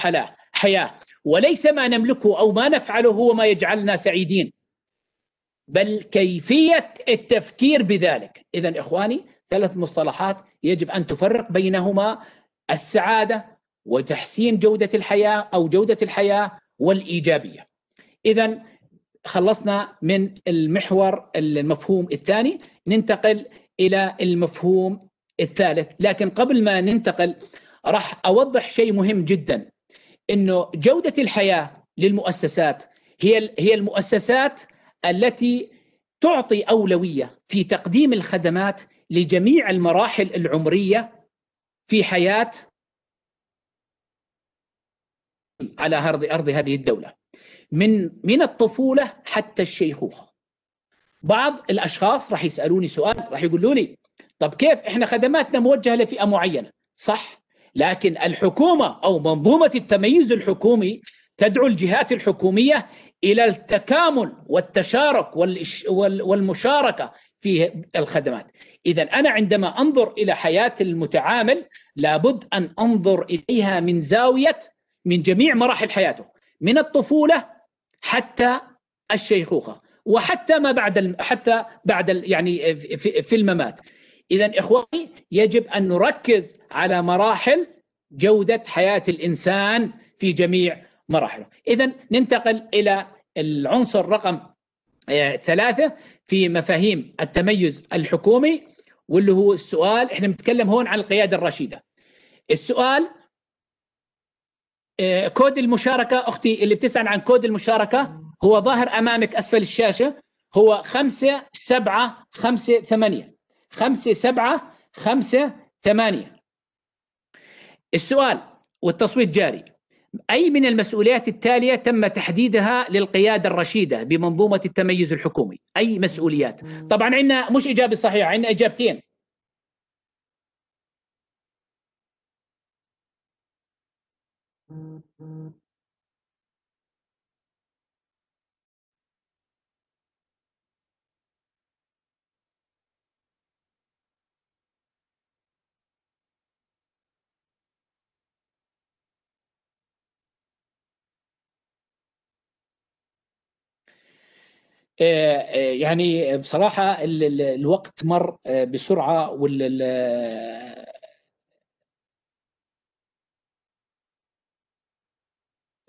[SPEAKER 1] حياه وليس ما نملكه او ما نفعله هو ما يجعلنا سعيدين بل كيفية التفكير بذلك إذا إخواني ثلاث مصطلحات يجب أن تفرق بينهما السعادة وتحسين جودة الحياة أو جودة الحياة والإيجابية إذا خلصنا من المحور المفهوم الثاني ننتقل إلى المفهوم الثالث لكن قبل ما ننتقل راح أوضح شيء مهم جدا أنه جودة الحياة للمؤسسات هي هي المؤسسات التي تعطي اولويه في تقديم الخدمات لجميع المراحل العمريه في حياه على ارض ارض هذه الدوله من من الطفوله حتى الشيخوخه بعض الاشخاص راح يسالوني سؤال راح يقولوا لي طب كيف احنا خدماتنا موجهه لفئه معينه صح لكن الحكومه او منظومه التمييز الحكومي تدعو الجهات الحكوميه الى التكامل والتشارك والمشاركه في الخدمات اذا انا عندما انظر الى حياه المتعامل لابد ان انظر اليها من زاويه من جميع مراحل حياته من الطفوله حتى الشيخوخه وحتى ما بعد حتى بعد يعني في الممات اذا اخواني يجب ان نركز على مراحل جوده حياه الانسان في جميع مراحله اذا ننتقل الى العنصر رقم آه، ثلاثة في مفاهيم التميز الحكومي واللي هو السؤال احنا بنتكلم هون عن القيادة الرشيدة السؤال آه، كود المشاركة أختي اللي بتسأل عن كود المشاركة هو ظاهر أمامك أسفل الشاشة هو خمسة سبعة خمسة ثمانية خمسة سبعة خمسة ثمانية السؤال والتصويت جاري أي من المسؤوليات التالية تم تحديدها للقيادة الرشيدة بمنظومة التميز الحكومي أي مسؤوليات طبعا عندنا مش إجابة صحيحة عندنا إجابتين آه، آه، يعني بصراحة الوقت مر آه، بسرعة وال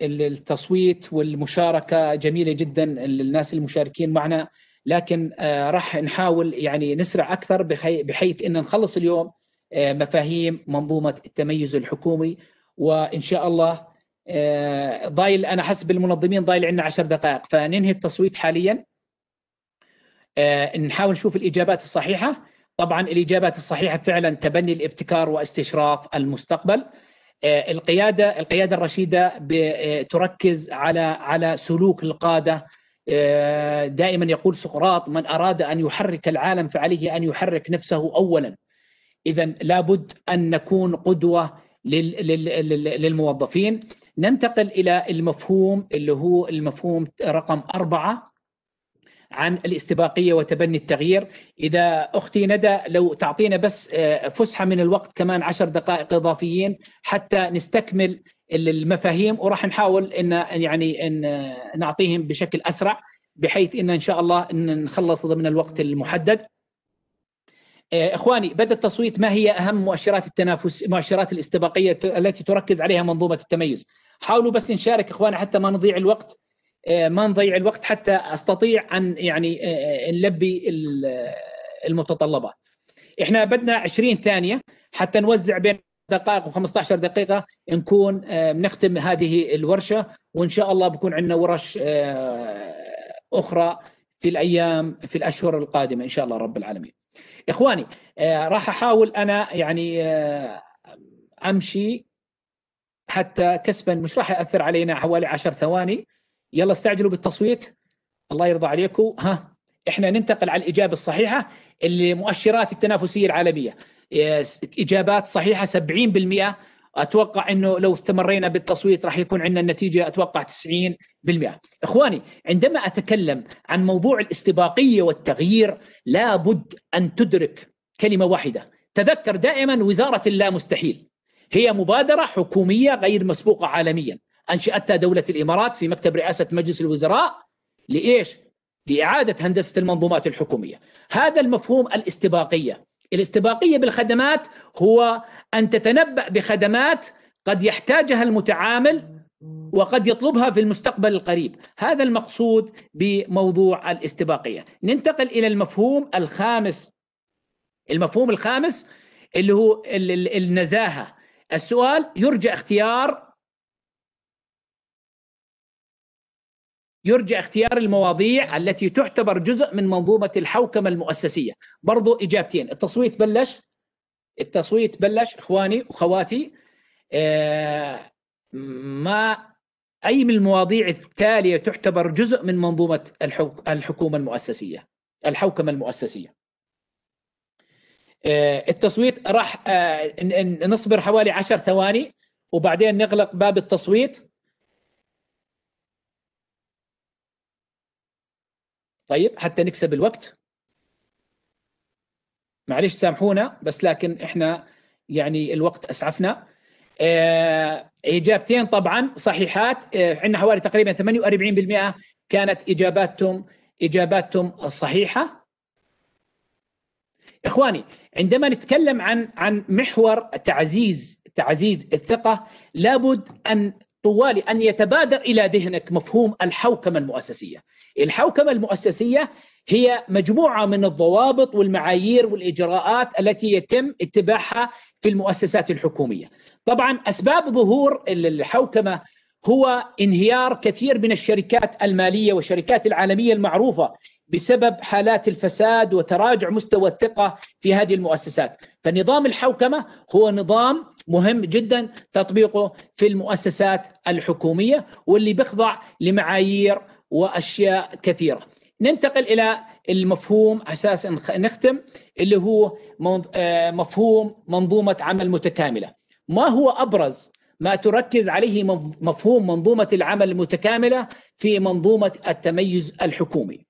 [SPEAKER 1] التصويت والمشاركة جميلة جدا للناس المشاركين معنا لكن راح نحاول يعني نسرع أكثر بحيث أن نخلص اليوم مفاهيم منظومة التميز الحكومي وإن شاء الله ضايل أنا حسب المنظمين ضايل عندنا عشر دقائق فننهي التصويت حالياً آه، نحاول نشوف الاجابات الصحيحه طبعا الاجابات الصحيحه فعلا تبني الابتكار واستشراف المستقبل آه، القياده القياده الرشيده آه، تركز على على سلوك القاده دائما يقول سقراط من اراد ان يحرك العالم فعليه ان يحرك نفسه اولا اذا لابد ان نكون قدوه للموظفين ننتقل الى المفهوم اللي هو المفهوم رقم اربعه عن الاستباقيه وتبني التغيير اذا اختي ندى لو تعطينا بس آه، فسحه من الوقت كمان عشر دقائق اضافيين حتى نستكمل المفاهيم وراح نحاول ان يعني ان آه، نعطيهم بشكل اسرع بحيث ان ان شاء الله ان نخلص ضمن الوقت المحدد آه، اخواني بدا التصويت ما هي اهم مؤشرات التنافس مؤشرات الاستباقيه التي تركز عليها منظومه التميز حاولوا بس نشارك اخواني حتى ما نضيع الوقت آه، ما نضيع الوقت حتى استطيع ان يعني آه، آه، نلبي المتطلبات. احنا بدنا 20 ثانيه حتى نوزع بين دقائق و15 دقيقة نكون بنختم هذه الورشة وإن شاء الله بكون عندنا ورش أخرى في الأيام في الأشهر القادمة إن شاء الله رب العالمين إخواني راح أحاول أنا يعني أمشي حتى كسبا مش راح يأثر علينا حوالي 10 ثواني يلا استعجلوا بالتصويت الله يرضى عليكم ها احنا ننتقل على الاجابه الصحيحه اللي مؤشرات التنافسيه العالميه اجابات صحيحه 70% اتوقع انه لو استمرينا بالتصويت راح يكون عندنا النتيجه اتوقع 90% اخواني عندما اتكلم عن موضوع الاستباقيه والتغيير لابد ان تدرك كلمه واحده تذكر دائما وزاره اللا مستحيل هي مبادره حكوميه غير مسبوقه عالميا انشاتها دوله الامارات في مكتب رئاسه مجلس الوزراء لايش؟ لاعاده هندسه المنظومات الحكوميه. هذا المفهوم الاستباقيه، الاستباقيه بالخدمات هو ان تتنبا بخدمات قد يحتاجها المتعامل وقد يطلبها في المستقبل القريب هذا المقصود بموضوع الاستباقيه ننتقل الى المفهوم الخامس المفهوم الخامس اللي هو النزاهه السؤال يرجى اختيار يرجى اختيار المواضيع التي تعتبر جزء من منظومة الحوكمة المؤسسية برضو إجابتين التصويت بلش التصويت بلش إخواني وخواتي آه، ما أي من المواضيع التالية تعتبر جزء من منظومة الحكومة المؤسسية الحوكمة المؤسسية آه، التصويت راح آه، نصبر حوالي عشر ثواني وبعدين نغلق باب التصويت طيب حتى نكسب الوقت معلش سامحونا بس لكن احنا يعني الوقت اسعفنا آه، اجابتين طبعا صحيحات آه، عندنا حوالي تقريبا 48% كانت اجاباتهم اجاباتهم الصحيحه اخواني عندما نتكلم عن عن محور تعزيز تعزيز الثقه لابد ان طوالي ان يتبادر الى ذهنك مفهوم الحوكمه المؤسسيه الحوكمة المؤسسية هي مجموعة من الضوابط والمعايير والإجراءات التي يتم اتباعها في المؤسسات الحكومية طبعا أسباب ظهور الحوكمة هو انهيار كثير من الشركات المالية والشركات العالمية المعروفة بسبب حالات الفساد وتراجع مستوى الثقة في هذه المؤسسات فنظام الحوكمة هو نظام مهم جدا تطبيقه في المؤسسات الحكومية واللي بيخضع لمعايير واشياء كثيره. ننتقل الى المفهوم اساس نختم اللي هو آه، مفهوم منظومه عمل متكامله. ما هو ابرز ما تركز عليه مفهوم منظومه العمل المتكامله في منظومه التميز الحكومي.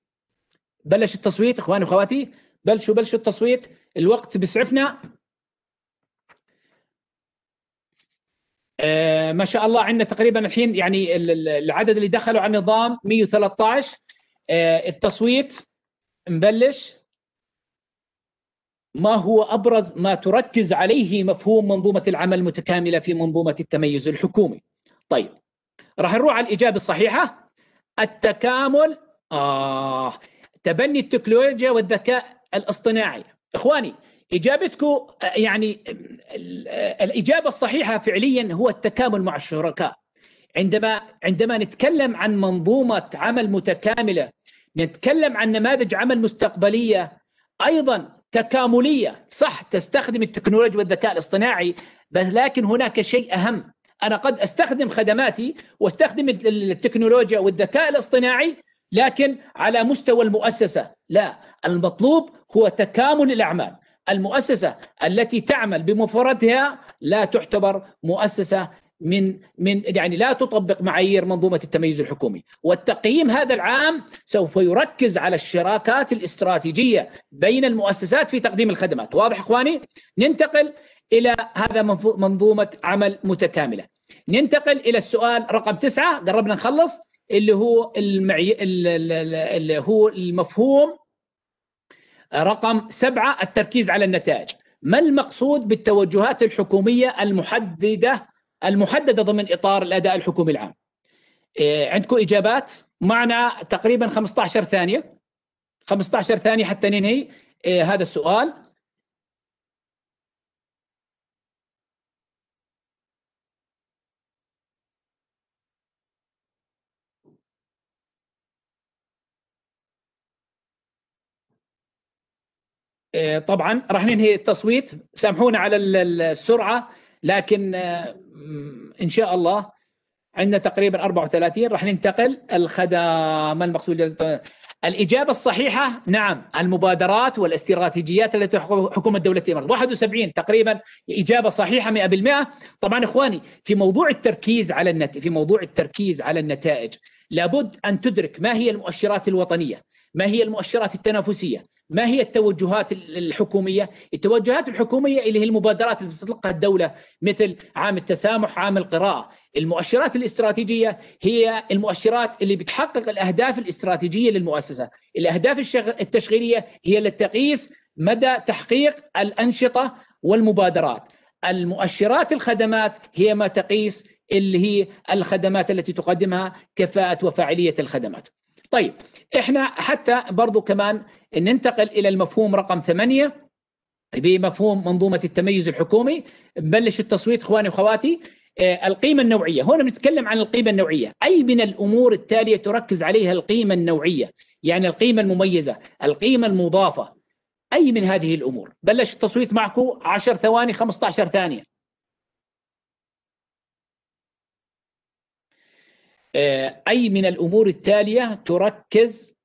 [SPEAKER 1] بلش التصويت اخواني واخواتي، بلشوا بلشوا التصويت، الوقت بيسعفنا آه، ما شاء الله عندنا تقريبا الحين يعني العدد اللي دخلوا على النظام 113 آه، التصويت نبلش ما هو ابرز ما تركز عليه مفهوم منظومه العمل المتكامله في منظومه التميز الحكومي. طيب راح نروح على الاجابه الصحيحه التكامل اه تبني التكنولوجيا والذكاء الاصطناعي. اخواني اجابتكم يعني الاجابه الصحيحه فعليا هو التكامل مع الشركاء عندما عندما نتكلم عن منظومه عمل متكامله نتكلم عن نماذج عمل مستقبليه ايضا تكامليه صح تستخدم التكنولوجيا والذكاء الاصطناعي بس لكن هناك شيء اهم انا قد استخدم خدماتي واستخدم التكنولوجيا والذكاء الاصطناعي لكن على مستوى المؤسسه لا المطلوب هو تكامل الاعمال المؤسسة التي تعمل بمفردها لا تعتبر مؤسسة من من يعني لا تطبق معايير منظومه التميز الحكومي، والتقييم هذا العام سوف يركز على الشراكات الاستراتيجيه بين المؤسسات في تقديم الخدمات، واضح اخواني؟ ننتقل الى هذا منظومه عمل متكامله. ننتقل الى السؤال رقم تسعه قربنا نخلص اللي هو المعي... اللي هو المفهوم رقم سبعة التركيز على النتائج ما المقصود بالتوجهات الحكومية المحددة المحددة ضمن إطار الأداء الحكومي العام إيه، عندكم إجابات معنا تقريبا 15 ثانية 15 ثانية حتى ننهي إيه، هذا السؤال آه، طبعا راح ننهي التصويت سامحونا على السرعه لكن آه، ان شاء الله عندنا تقريبا 34 راح ننتقل الخدمه المقصود الاجابه الصحيحه نعم المبادرات والاستراتيجيات التي حكومه دوله الامارات 71 تقريبا اجابه صحيحه 100% طبعا اخواني في موضوع التركيز على النت في موضوع التركيز على النتائج لابد ان تدرك ما هي المؤشرات الوطنيه ما هي المؤشرات التنافسيه ما هي التوجهات الحكوميه؟ التوجهات الحكوميه اللي هي المبادرات اللي تطلقها الدوله مثل عام التسامح، عام القراءه، المؤشرات الاستراتيجيه هي المؤشرات اللي بتحقق الاهداف الاستراتيجيه للمؤسسه، الاهداف التشغيليه هي اللي تقيس مدى تحقيق الانشطه والمبادرات. المؤشرات الخدمات هي ما تقيس اللي هي الخدمات التي تقدمها كفاءه وفاعليه الخدمات. طيب احنا حتى برضو كمان ننتقل إلى المفهوم رقم ثمانية بمفهوم منظومة التميز الحكومي نبلش التصويت إخواني وخواتي آه، القيمة النوعية هنا بنتكلم عن القيمة النوعية أي من الأمور التالية تركز عليها القيمة النوعية يعني القيمة المميزة القيمة المضافة أي من هذه الأمور بلش التصويت معكم 10 ثواني 15 ثانية آه، أي من الأمور التالية تركز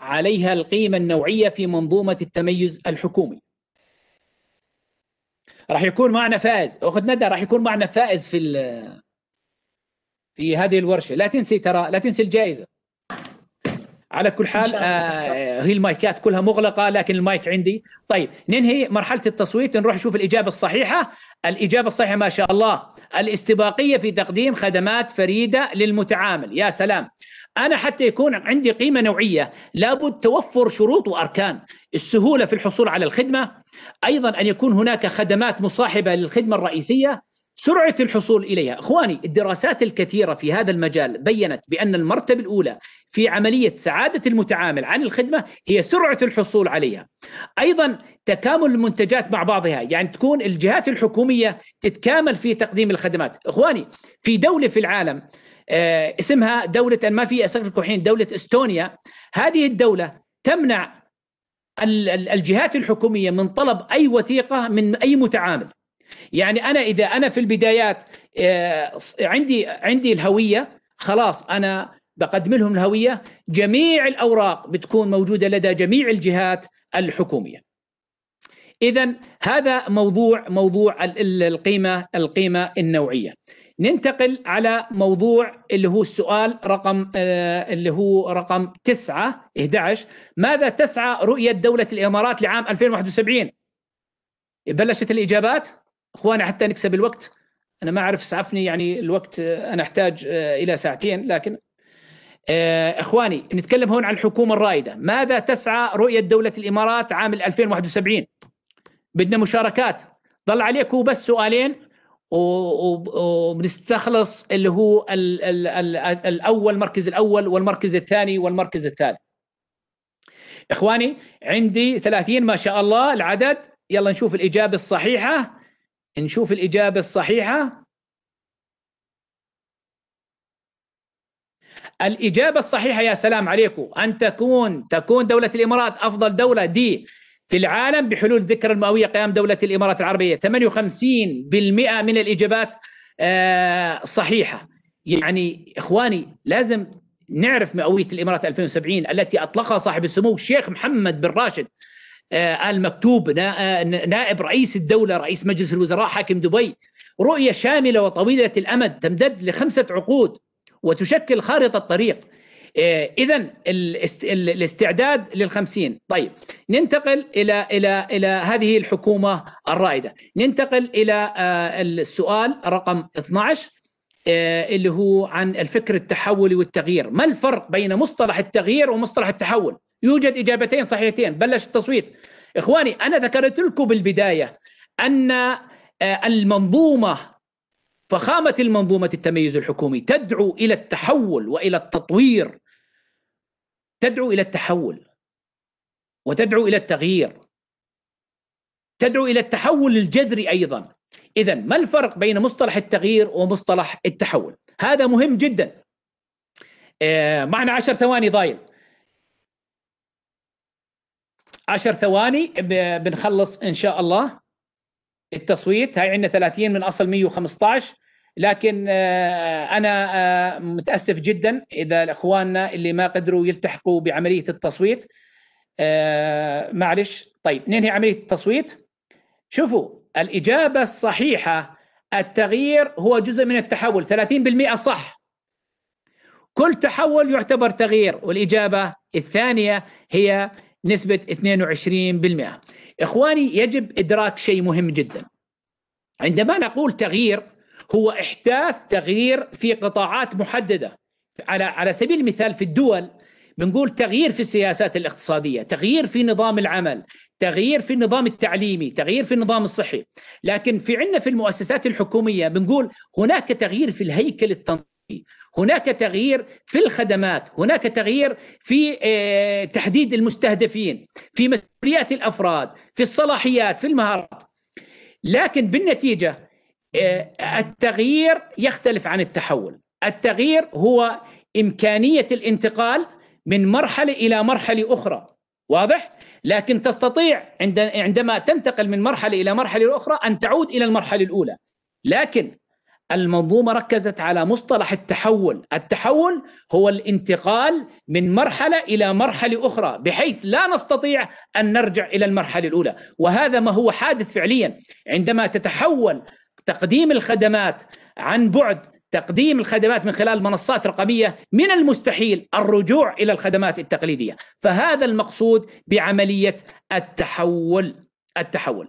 [SPEAKER 1] عليها القيمة النوعية في منظومة التميز الحكومي راح يكون معنا فائز اخذ ندى راح يكون معنا فائز في في هذه الورشة لا تنسي ترى لا تنسي الجائزة على كل حال آه،, آه هي المايكات كلها مغلقه لكن المايك عندي طيب ننهي مرحله التصويت نروح نشوف الاجابه الصحيحه الاجابه الصحيحه ما شاء الله الاستباقيه في تقديم خدمات فريده للمتعامل يا سلام انا حتى يكون عندي قيمه نوعيه لابد توفر شروط واركان السهوله في الحصول على الخدمه ايضا ان يكون هناك خدمات مصاحبه للخدمه الرئيسيه سرعه الحصول اليها، اخواني الدراسات الكثيره في هذا المجال بينت بان المرتبه الاولى في عمليه سعاده المتعامل عن الخدمه هي سرعه الحصول عليها. ايضا تكامل المنتجات مع بعضها، يعني تكون الجهات الحكوميه تتكامل في تقديم الخدمات. اخواني في دوله في العالم آه، اسمها دوله ما في اذكر الحين دوله استونيا، هذه الدوله تمنع الجهات الحكوميه من طلب اي وثيقه من اي متعامل. يعني انا اذا انا في البدايات آه، عندي عندي الهويه خلاص انا بقدم لهم الهويه جميع الاوراق بتكون موجوده لدى جميع الجهات الحكوميه اذا هذا موضوع موضوع القيمه القيمه النوعيه ننتقل على موضوع اللي هو السؤال رقم آه، اللي هو رقم 9 11 ماذا تسعى رؤيه دوله الامارات لعام 2071 بلشت الاجابات اخواني حتى نكسب الوقت انا ما اعرف اسعفني يعني الوقت آه، انا احتاج آه، الى ساعتين لكن آه، اخواني نتكلم هون عن الحكومه الرائده ماذا تسعى رؤيه دوله الامارات عام 2071 بدنا مشاركات ضل عليكم بس سؤالين وبنستخلص اللي هو الـ الـ الـ الاول المركز الاول والمركز الثاني والمركز الثالث اخواني عندي 30 ما شاء الله العدد يلا نشوف الاجابه الصحيحه نشوف الإجابة الصحيحة الإجابة الصحيحة يا سلام عليكم أن تكون تكون دولة الإمارات أفضل دولة دي في العالم بحلول ذكرى المئوية قيام دولة الإمارات العربية 58% من الإجابات آه، صحيحة يعني إخواني لازم نعرف مئوية الإمارات 2070 التي أطلقها صاحب السمو الشيخ محمد بن راشد آه، آل مكتوب آه، نائب رئيس الدولة رئيس مجلس الوزراء حاكم دبي رؤية شاملة وطويلة الأمد تمتد لخمسة عقود وتشكل خارطة طريق آه، إذا الاستعداد للخمسين طيب ننتقل إلى إلى إلى هذه الحكومة الرائدة ننتقل إلى السؤال رقم 12 اللي هو عن الفكر التحولي والتغيير ما الفرق بين مصطلح التغيير ومصطلح التحول يوجد إجابتين صحيحتين بلش التصويت إخواني أنا ذكرت لكم بالبداية أن آه، المنظومة فخامة المنظومة التميز الحكومي تدعو إلى التحول وإلى التطوير تدعو إلى التحول وتدعو إلى التغيير تدعو إلى التحول الجذري أيضا إذا ما الفرق بين مصطلح التغيير ومصطلح التحول هذا مهم جدا آه، معنا عشر ثواني ضايل 10 ثواني بنخلص ان شاء الله التصويت هاي عندنا 30 من اصل 115 لكن آه، انا آه، متاسف جدا اذا اخواننا اللي ما قدروا يلتحقوا بعمليه التصويت آه، معلش طيب ننهي عمليه التصويت شوفوا الاجابه الصحيحه التغيير هو جزء من التحول 30% صح كل تحول يعتبر تغيير والاجابه الثانيه هي نسبة 22% إخواني يجب إدراك شيء مهم جدا عندما نقول تغيير هو إحداث تغيير في قطاعات محددة على على سبيل المثال في الدول بنقول تغيير في السياسات الاقتصادية تغيير في نظام العمل تغيير في النظام التعليمي تغيير في النظام الصحي لكن في عندنا في المؤسسات الحكومية بنقول هناك تغيير في الهيكل التنظيمي هناك تغيير في الخدمات هناك تغيير في آه، تحديد المستهدفين في مسؤوليات الافراد في الصلاحيات في المهارات لكن بالنتيجه آه، التغيير يختلف عن التحول التغيير هو امكانيه الانتقال من مرحله الى مرحله اخرى واضح لكن تستطيع عندما تنتقل من مرحله الى مرحله اخرى ان تعود الى المرحله الاولى لكن المنظومة ركزت على مصطلح التحول التحول هو الانتقال من مرحلة إلى مرحلة أخرى بحيث لا نستطيع أن نرجع إلى المرحلة الأولى وهذا ما هو حادث فعليا عندما تتحول تقديم الخدمات عن بعد تقديم الخدمات من خلال منصات رقمية من المستحيل الرجوع إلى الخدمات التقليدية فهذا المقصود بعملية التحول التحول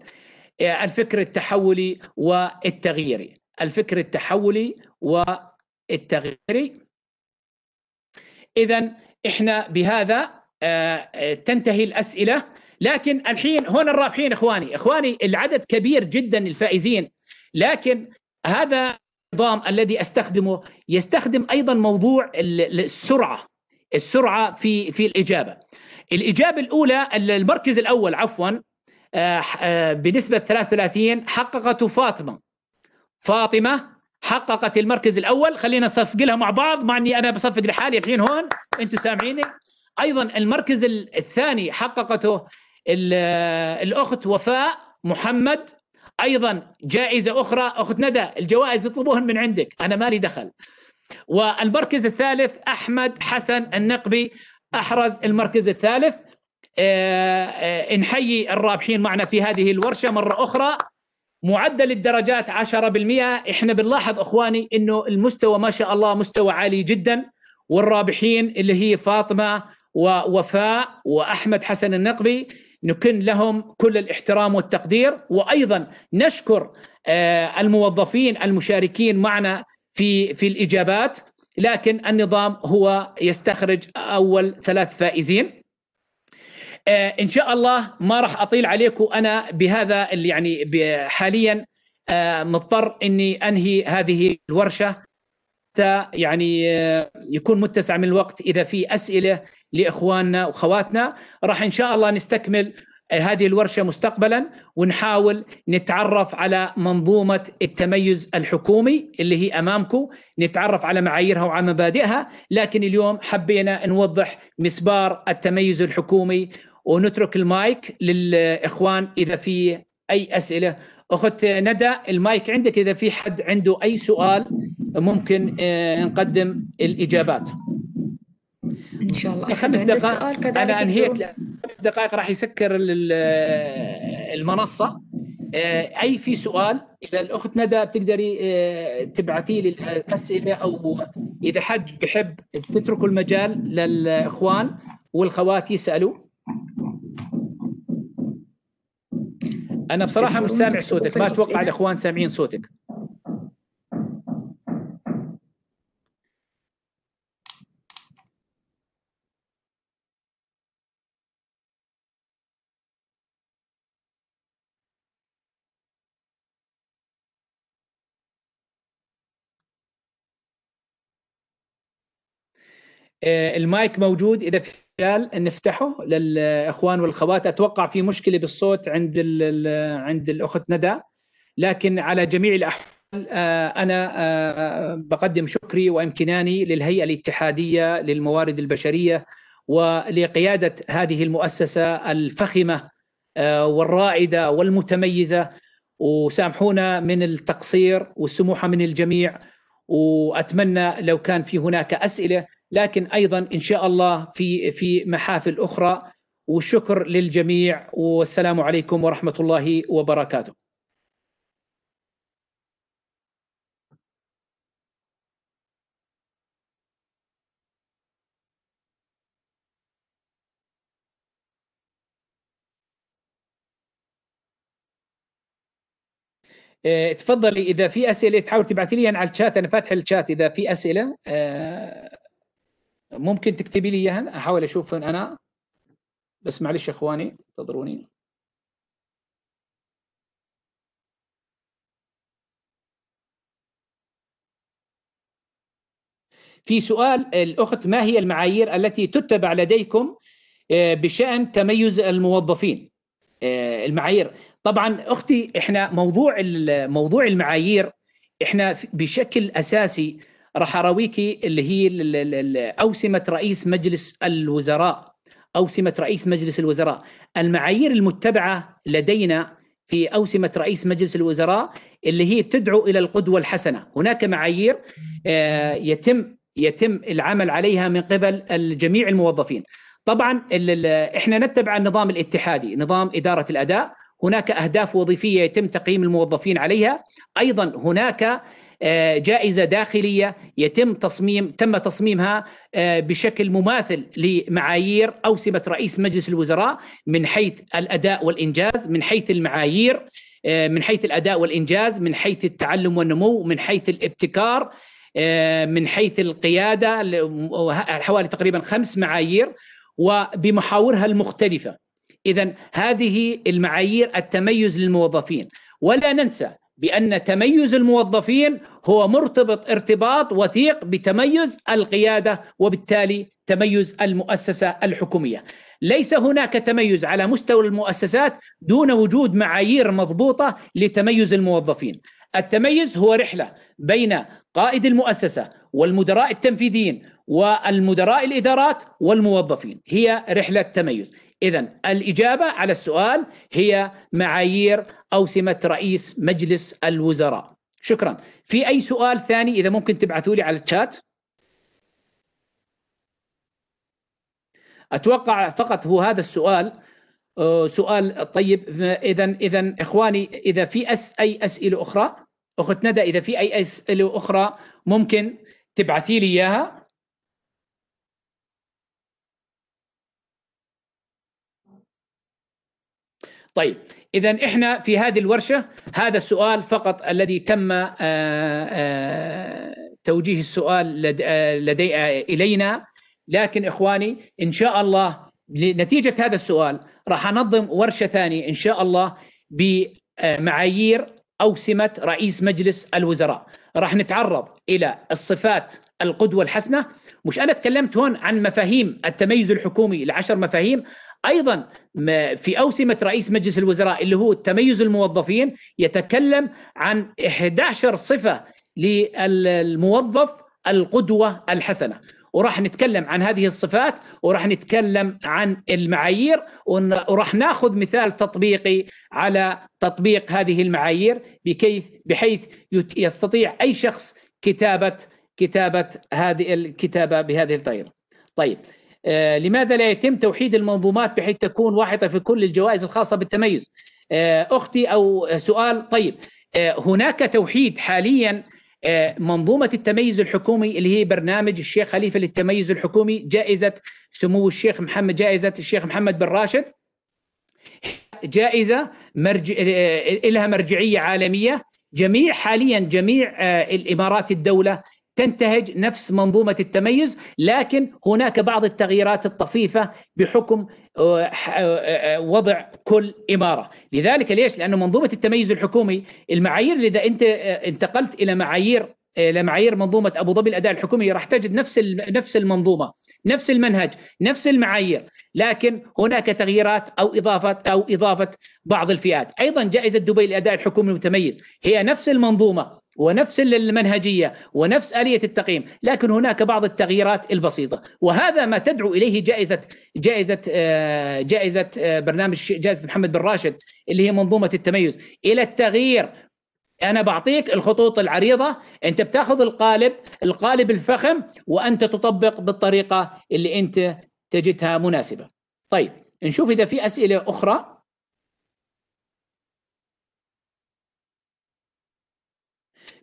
[SPEAKER 1] الفكر التحولي والتغييري الفكر التحولي والتغييري إذا إحنا بهذا آه، آه، تنتهي الأسئلة لكن الحين هون الرابحين إخواني إخواني العدد كبير جدا الفائزين لكن هذا النظام الذي استخدمه يستخدم ايضا موضوع السرعه السرعه في في الاجابه الاجابه الاولى المركز الاول عفوا آه، بنسبه 33 حققته فاطمه فاطمه حققت المركز الاول خلينا نصفق لها مع بعض مع اني انا بصفق لحالي الحين هون انتم سامعيني ايضا المركز الثاني حققته الاخت وفاء محمد ايضا جائزه اخرى اخت ندى الجوائز اطلبوهن من عندك انا مالي دخل والمركز الثالث احمد حسن النقبي احرز المركز الثالث آه، آه، نحيي الرابحين معنا في هذه الورشه مره اخرى معدل الدرجات 10% احنا بنلاحظ اخواني انه المستوى ما شاء الله مستوى عالي جدا والرابحين اللي هي فاطمه ووفاء واحمد حسن النقبي نكن لهم كل الاحترام والتقدير وايضا نشكر آه، الموظفين المشاركين معنا في في الاجابات لكن النظام هو يستخرج اول ثلاث فائزين آه، ان شاء الله ما راح اطيل عليكم انا بهذا اللي يعني حاليا آه، مضطر اني انهي هذه الورشه حتى يعني آه، يكون متسع من الوقت اذا في اسئله لاخواننا واخواتنا راح ان شاء الله نستكمل هذه الورشه مستقبلا ونحاول نتعرف على منظومه التميز الحكومي اللي هي امامكم، نتعرف على معاييرها وعلى مبادئها، لكن اليوم حبينا نوضح مسبار التميز الحكومي ونترك المايك للاخوان اذا في اي اسئله اخت ندى المايك عندك اذا في حد عنده اي سؤال ممكن آه، نقدم الاجابات ان شاء الله خمس دقائق انا انهيت خمس دقائق راح يسكر آه، المنصه آه، اي في سؤال اذا الاخت ندى بتقدري تبعثي لي الاسئله او اذا حد بحب تتركوا المجال للاخوان والخوات يسالوا انا بصراحه مش سامع صوتك ما اتوقع الاخوان سامعين صوتك آه، المايك موجود اذا في قال نفتحه للاخوان والاخوات اتوقع في مشكله بالصوت عند عند الاخت ندى لكن على جميع الاحوال آه، انا آه، بقدم شكري وامتناني للهيئه الاتحاديه للموارد البشريه ولقياده هذه المؤسسه الفخمه آه، والرائده والمتميزه وسامحونا من التقصير والسموحه من الجميع واتمنى لو كان في هناك اسئله لكن ايضا ان شاء الله في في محافل اخرى والشكر للجميع والسلام عليكم ورحمه الله وبركاته آه، تفضلي اذا في اسئله تحاول تبعثي لي على الشات انا فاتح الشات اذا في اسئله آه، ممكن تكتبي لي اياها احاول اشوف فين انا بس معلش يا اخواني انتظروني في سؤال الاخت ما هي المعايير التي تتبع لديكم آه، بشان تميز الموظفين آه، المعايير طبعا اختي احنا موضوع موضوع المعايير احنا بشكل اساسي راح اراويكي اللي هي اوسمه رئيس مجلس الوزراء اوسمه رئيس مجلس الوزراء المعايير المتبعه لدينا في اوسمه رئيس مجلس الوزراء اللي هي تدعو الى القدوه الحسنه هناك معايير آه، يتم يتم العمل عليها من قبل جميع الموظفين طبعا احنا نتبع النظام الاتحادي نظام اداره الاداء هناك اهداف وظيفيه يتم تقييم الموظفين عليها ايضا هناك آه، جائزه داخليه يتم تصميم تم تصميمها آه، بشكل مماثل لمعايير اوسمه رئيس مجلس الوزراء من حيث الاداء والانجاز من حيث المعايير آه، من حيث الاداء والانجاز من حيث التعلم والنمو من حيث الابتكار من حيث القياده حوالي تقريبا خمس معايير وبمحاورها المختلفه اذا هذه المعايير التميز للموظفين ولا ننسى بأن تميز الموظفين هو مرتبط ارتباط وثيق بتميز القيادة وبالتالي تميز المؤسسة الحكومية ليس هناك تميز على مستوى المؤسسات دون وجود معايير مضبوطة لتميز الموظفين التميز هو رحلة بين قائد المؤسسة والمدراء التنفيذيين والمدراء الإدارات والموظفين هي رحلة تميز إذا الإجابة على السؤال هي معايير أوسمة رئيس مجلس الوزراء شكرا في أي سؤال ثاني إذا ممكن تبعثوا لي على الشات أتوقع فقط هو هذا السؤال أه، سؤال طيب إذا إذا إخواني إذا في أس أي أسئلة أخرى أخت ندى إذا في أي أسئلة أخرى ممكن تبعثي لي إياها طيب اذا احنا في هذه الورشه هذا السؤال فقط الذي تم آآ آه، آآ آه، توجيه السؤال آه، لدي الينا لكن اخواني ان شاء الله نتيجه هذا السؤال راح انظم ورشه ثانيه ان شاء الله بمعايير اوسمه رئيس مجلس الوزراء راح نتعرض الى الصفات القدوه الحسنه مش انا تكلمت هون عن مفاهيم التميز الحكومي العشر مفاهيم ايضا في اوسمه رئيس مجلس الوزراء اللي هو تميز الموظفين يتكلم عن 11 صفه للموظف القدوه الحسنه وراح نتكلم عن هذه الصفات وراح نتكلم عن المعايير وراح ناخذ مثال تطبيقي على تطبيق هذه المعايير بكيف بحيث يستطيع اي شخص كتابه كتابه هذه الكتابه بهذه الطريقه. طيب آه، لماذا لا يتم توحيد المنظومات بحيث تكون واحدة في كل الجوائز الخاصة بالتميز آه، أختي أو سؤال طيب آه، هناك توحيد حاليا منظومة التميز الحكومي اللي هي برنامج الشيخ خليفة للتميز الحكومي جائزة سمو الشيخ محمد جائزة الشيخ محمد بن راشد جائزة مرج... لها مرجعية عالمية جميع حاليا جميع الإمارات الدولة تنتهج نفس منظومه التميز لكن هناك بعض التغييرات الطفيفه بحكم آه، آه، آه، وضع كل اماره لذلك ليش لانه منظومه التميز الحكومي المعايير اذا انت انتقلت الى معايير الى معايير منظومه ابو ظبي الاداء الحكومي راح تجد نفس نفس المنظومه نفس المنهج نفس المعايير لكن هناك تغييرات او اضافه او اضافه بعض الفئات ايضا جائزه دبي للاداء الحكومي المتميز هي نفس المنظومه ونفس المنهجية ونفس آلية التقييم لكن هناك بعض التغييرات البسيطة وهذا ما تدعو إليه جائزة جائزة آه، جائزة آه، برنامج جائزة محمد بن راشد اللي هي منظومة التميز إلى التغيير أنا بعطيك الخطوط العريضة أنت بتاخذ القالب القالب الفخم وأنت تطبق بالطريقة اللي أنت تجدها مناسبة طيب نشوف إذا في أسئلة أخرى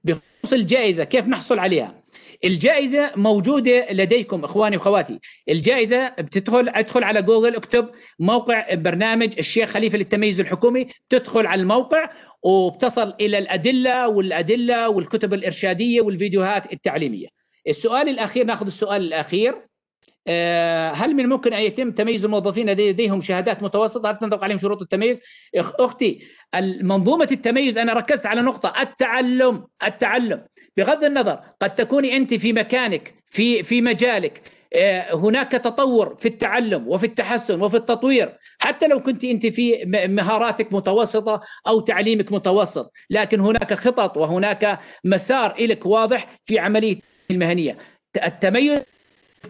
[SPEAKER 1] بخصوص الجائزة كيف نحصل عليها الجائزة موجودة لديكم إخواني وخواتي الجائزة بتدخل أدخل على جوجل اكتب موقع برنامج الشيخ خليفة للتميز الحكومي بتدخل على الموقع وبتصل إلى الأدلة والأدلة والكتب الإرشادية والفيديوهات التعليمية السؤال الأخير ناخذ السؤال الأخير آه، هل من الممكن ان يتم تمييز الموظفين لديهم شهادات متوسطه؟ هل تنطبق عليهم شروط التمييز؟ اختي منظومه التميز انا ركزت على نقطه التعلم التعلم بغض النظر قد تكوني انت في مكانك في في مجالك آه، هناك تطور في التعلم وفي التحسن وفي التطوير حتى لو كنت انت في مهاراتك متوسطه او تعليمك متوسط لكن هناك خطط وهناك مسار لك واضح في عمليه المهنيه التميز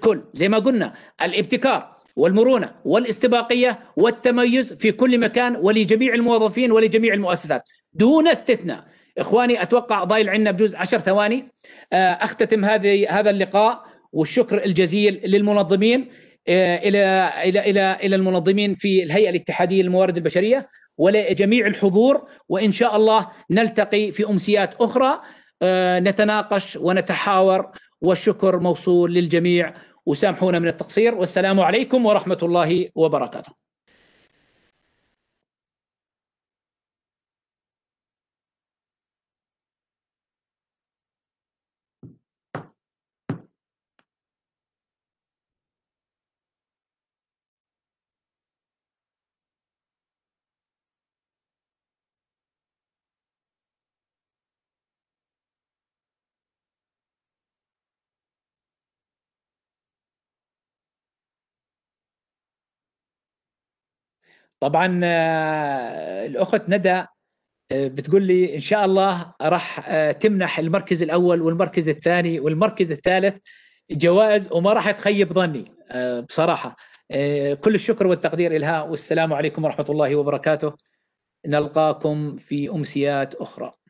[SPEAKER 1] كل زي ما قلنا الابتكار والمرونه والاستباقيه والتميز في كل مكان ولجميع الموظفين ولجميع المؤسسات دون استثناء اخواني اتوقع ضايل عندنا بجوز 10 ثواني آه، اختتم هذه هذا اللقاء والشكر الجزيل للمنظمين آه، الى الى الى الى المنظمين في الهيئه الاتحاديه للموارد البشريه ولجميع الحضور وان شاء الله نلتقي في امسيات اخرى آه، نتناقش ونتحاور والشكر موصول للجميع وسامحونا من التقصير والسلام عليكم ورحمه الله وبركاته طبعا آه، الاخت ندى آه، بتقول لي ان شاء الله راح آه، تمنح المركز الاول والمركز الثاني والمركز الثالث جوائز وما راح تخيب ظني بصراحه كل الشكر والتقدير لها والسلام عليكم ورحمه الله وبركاته نلقاكم في امسيات اخرى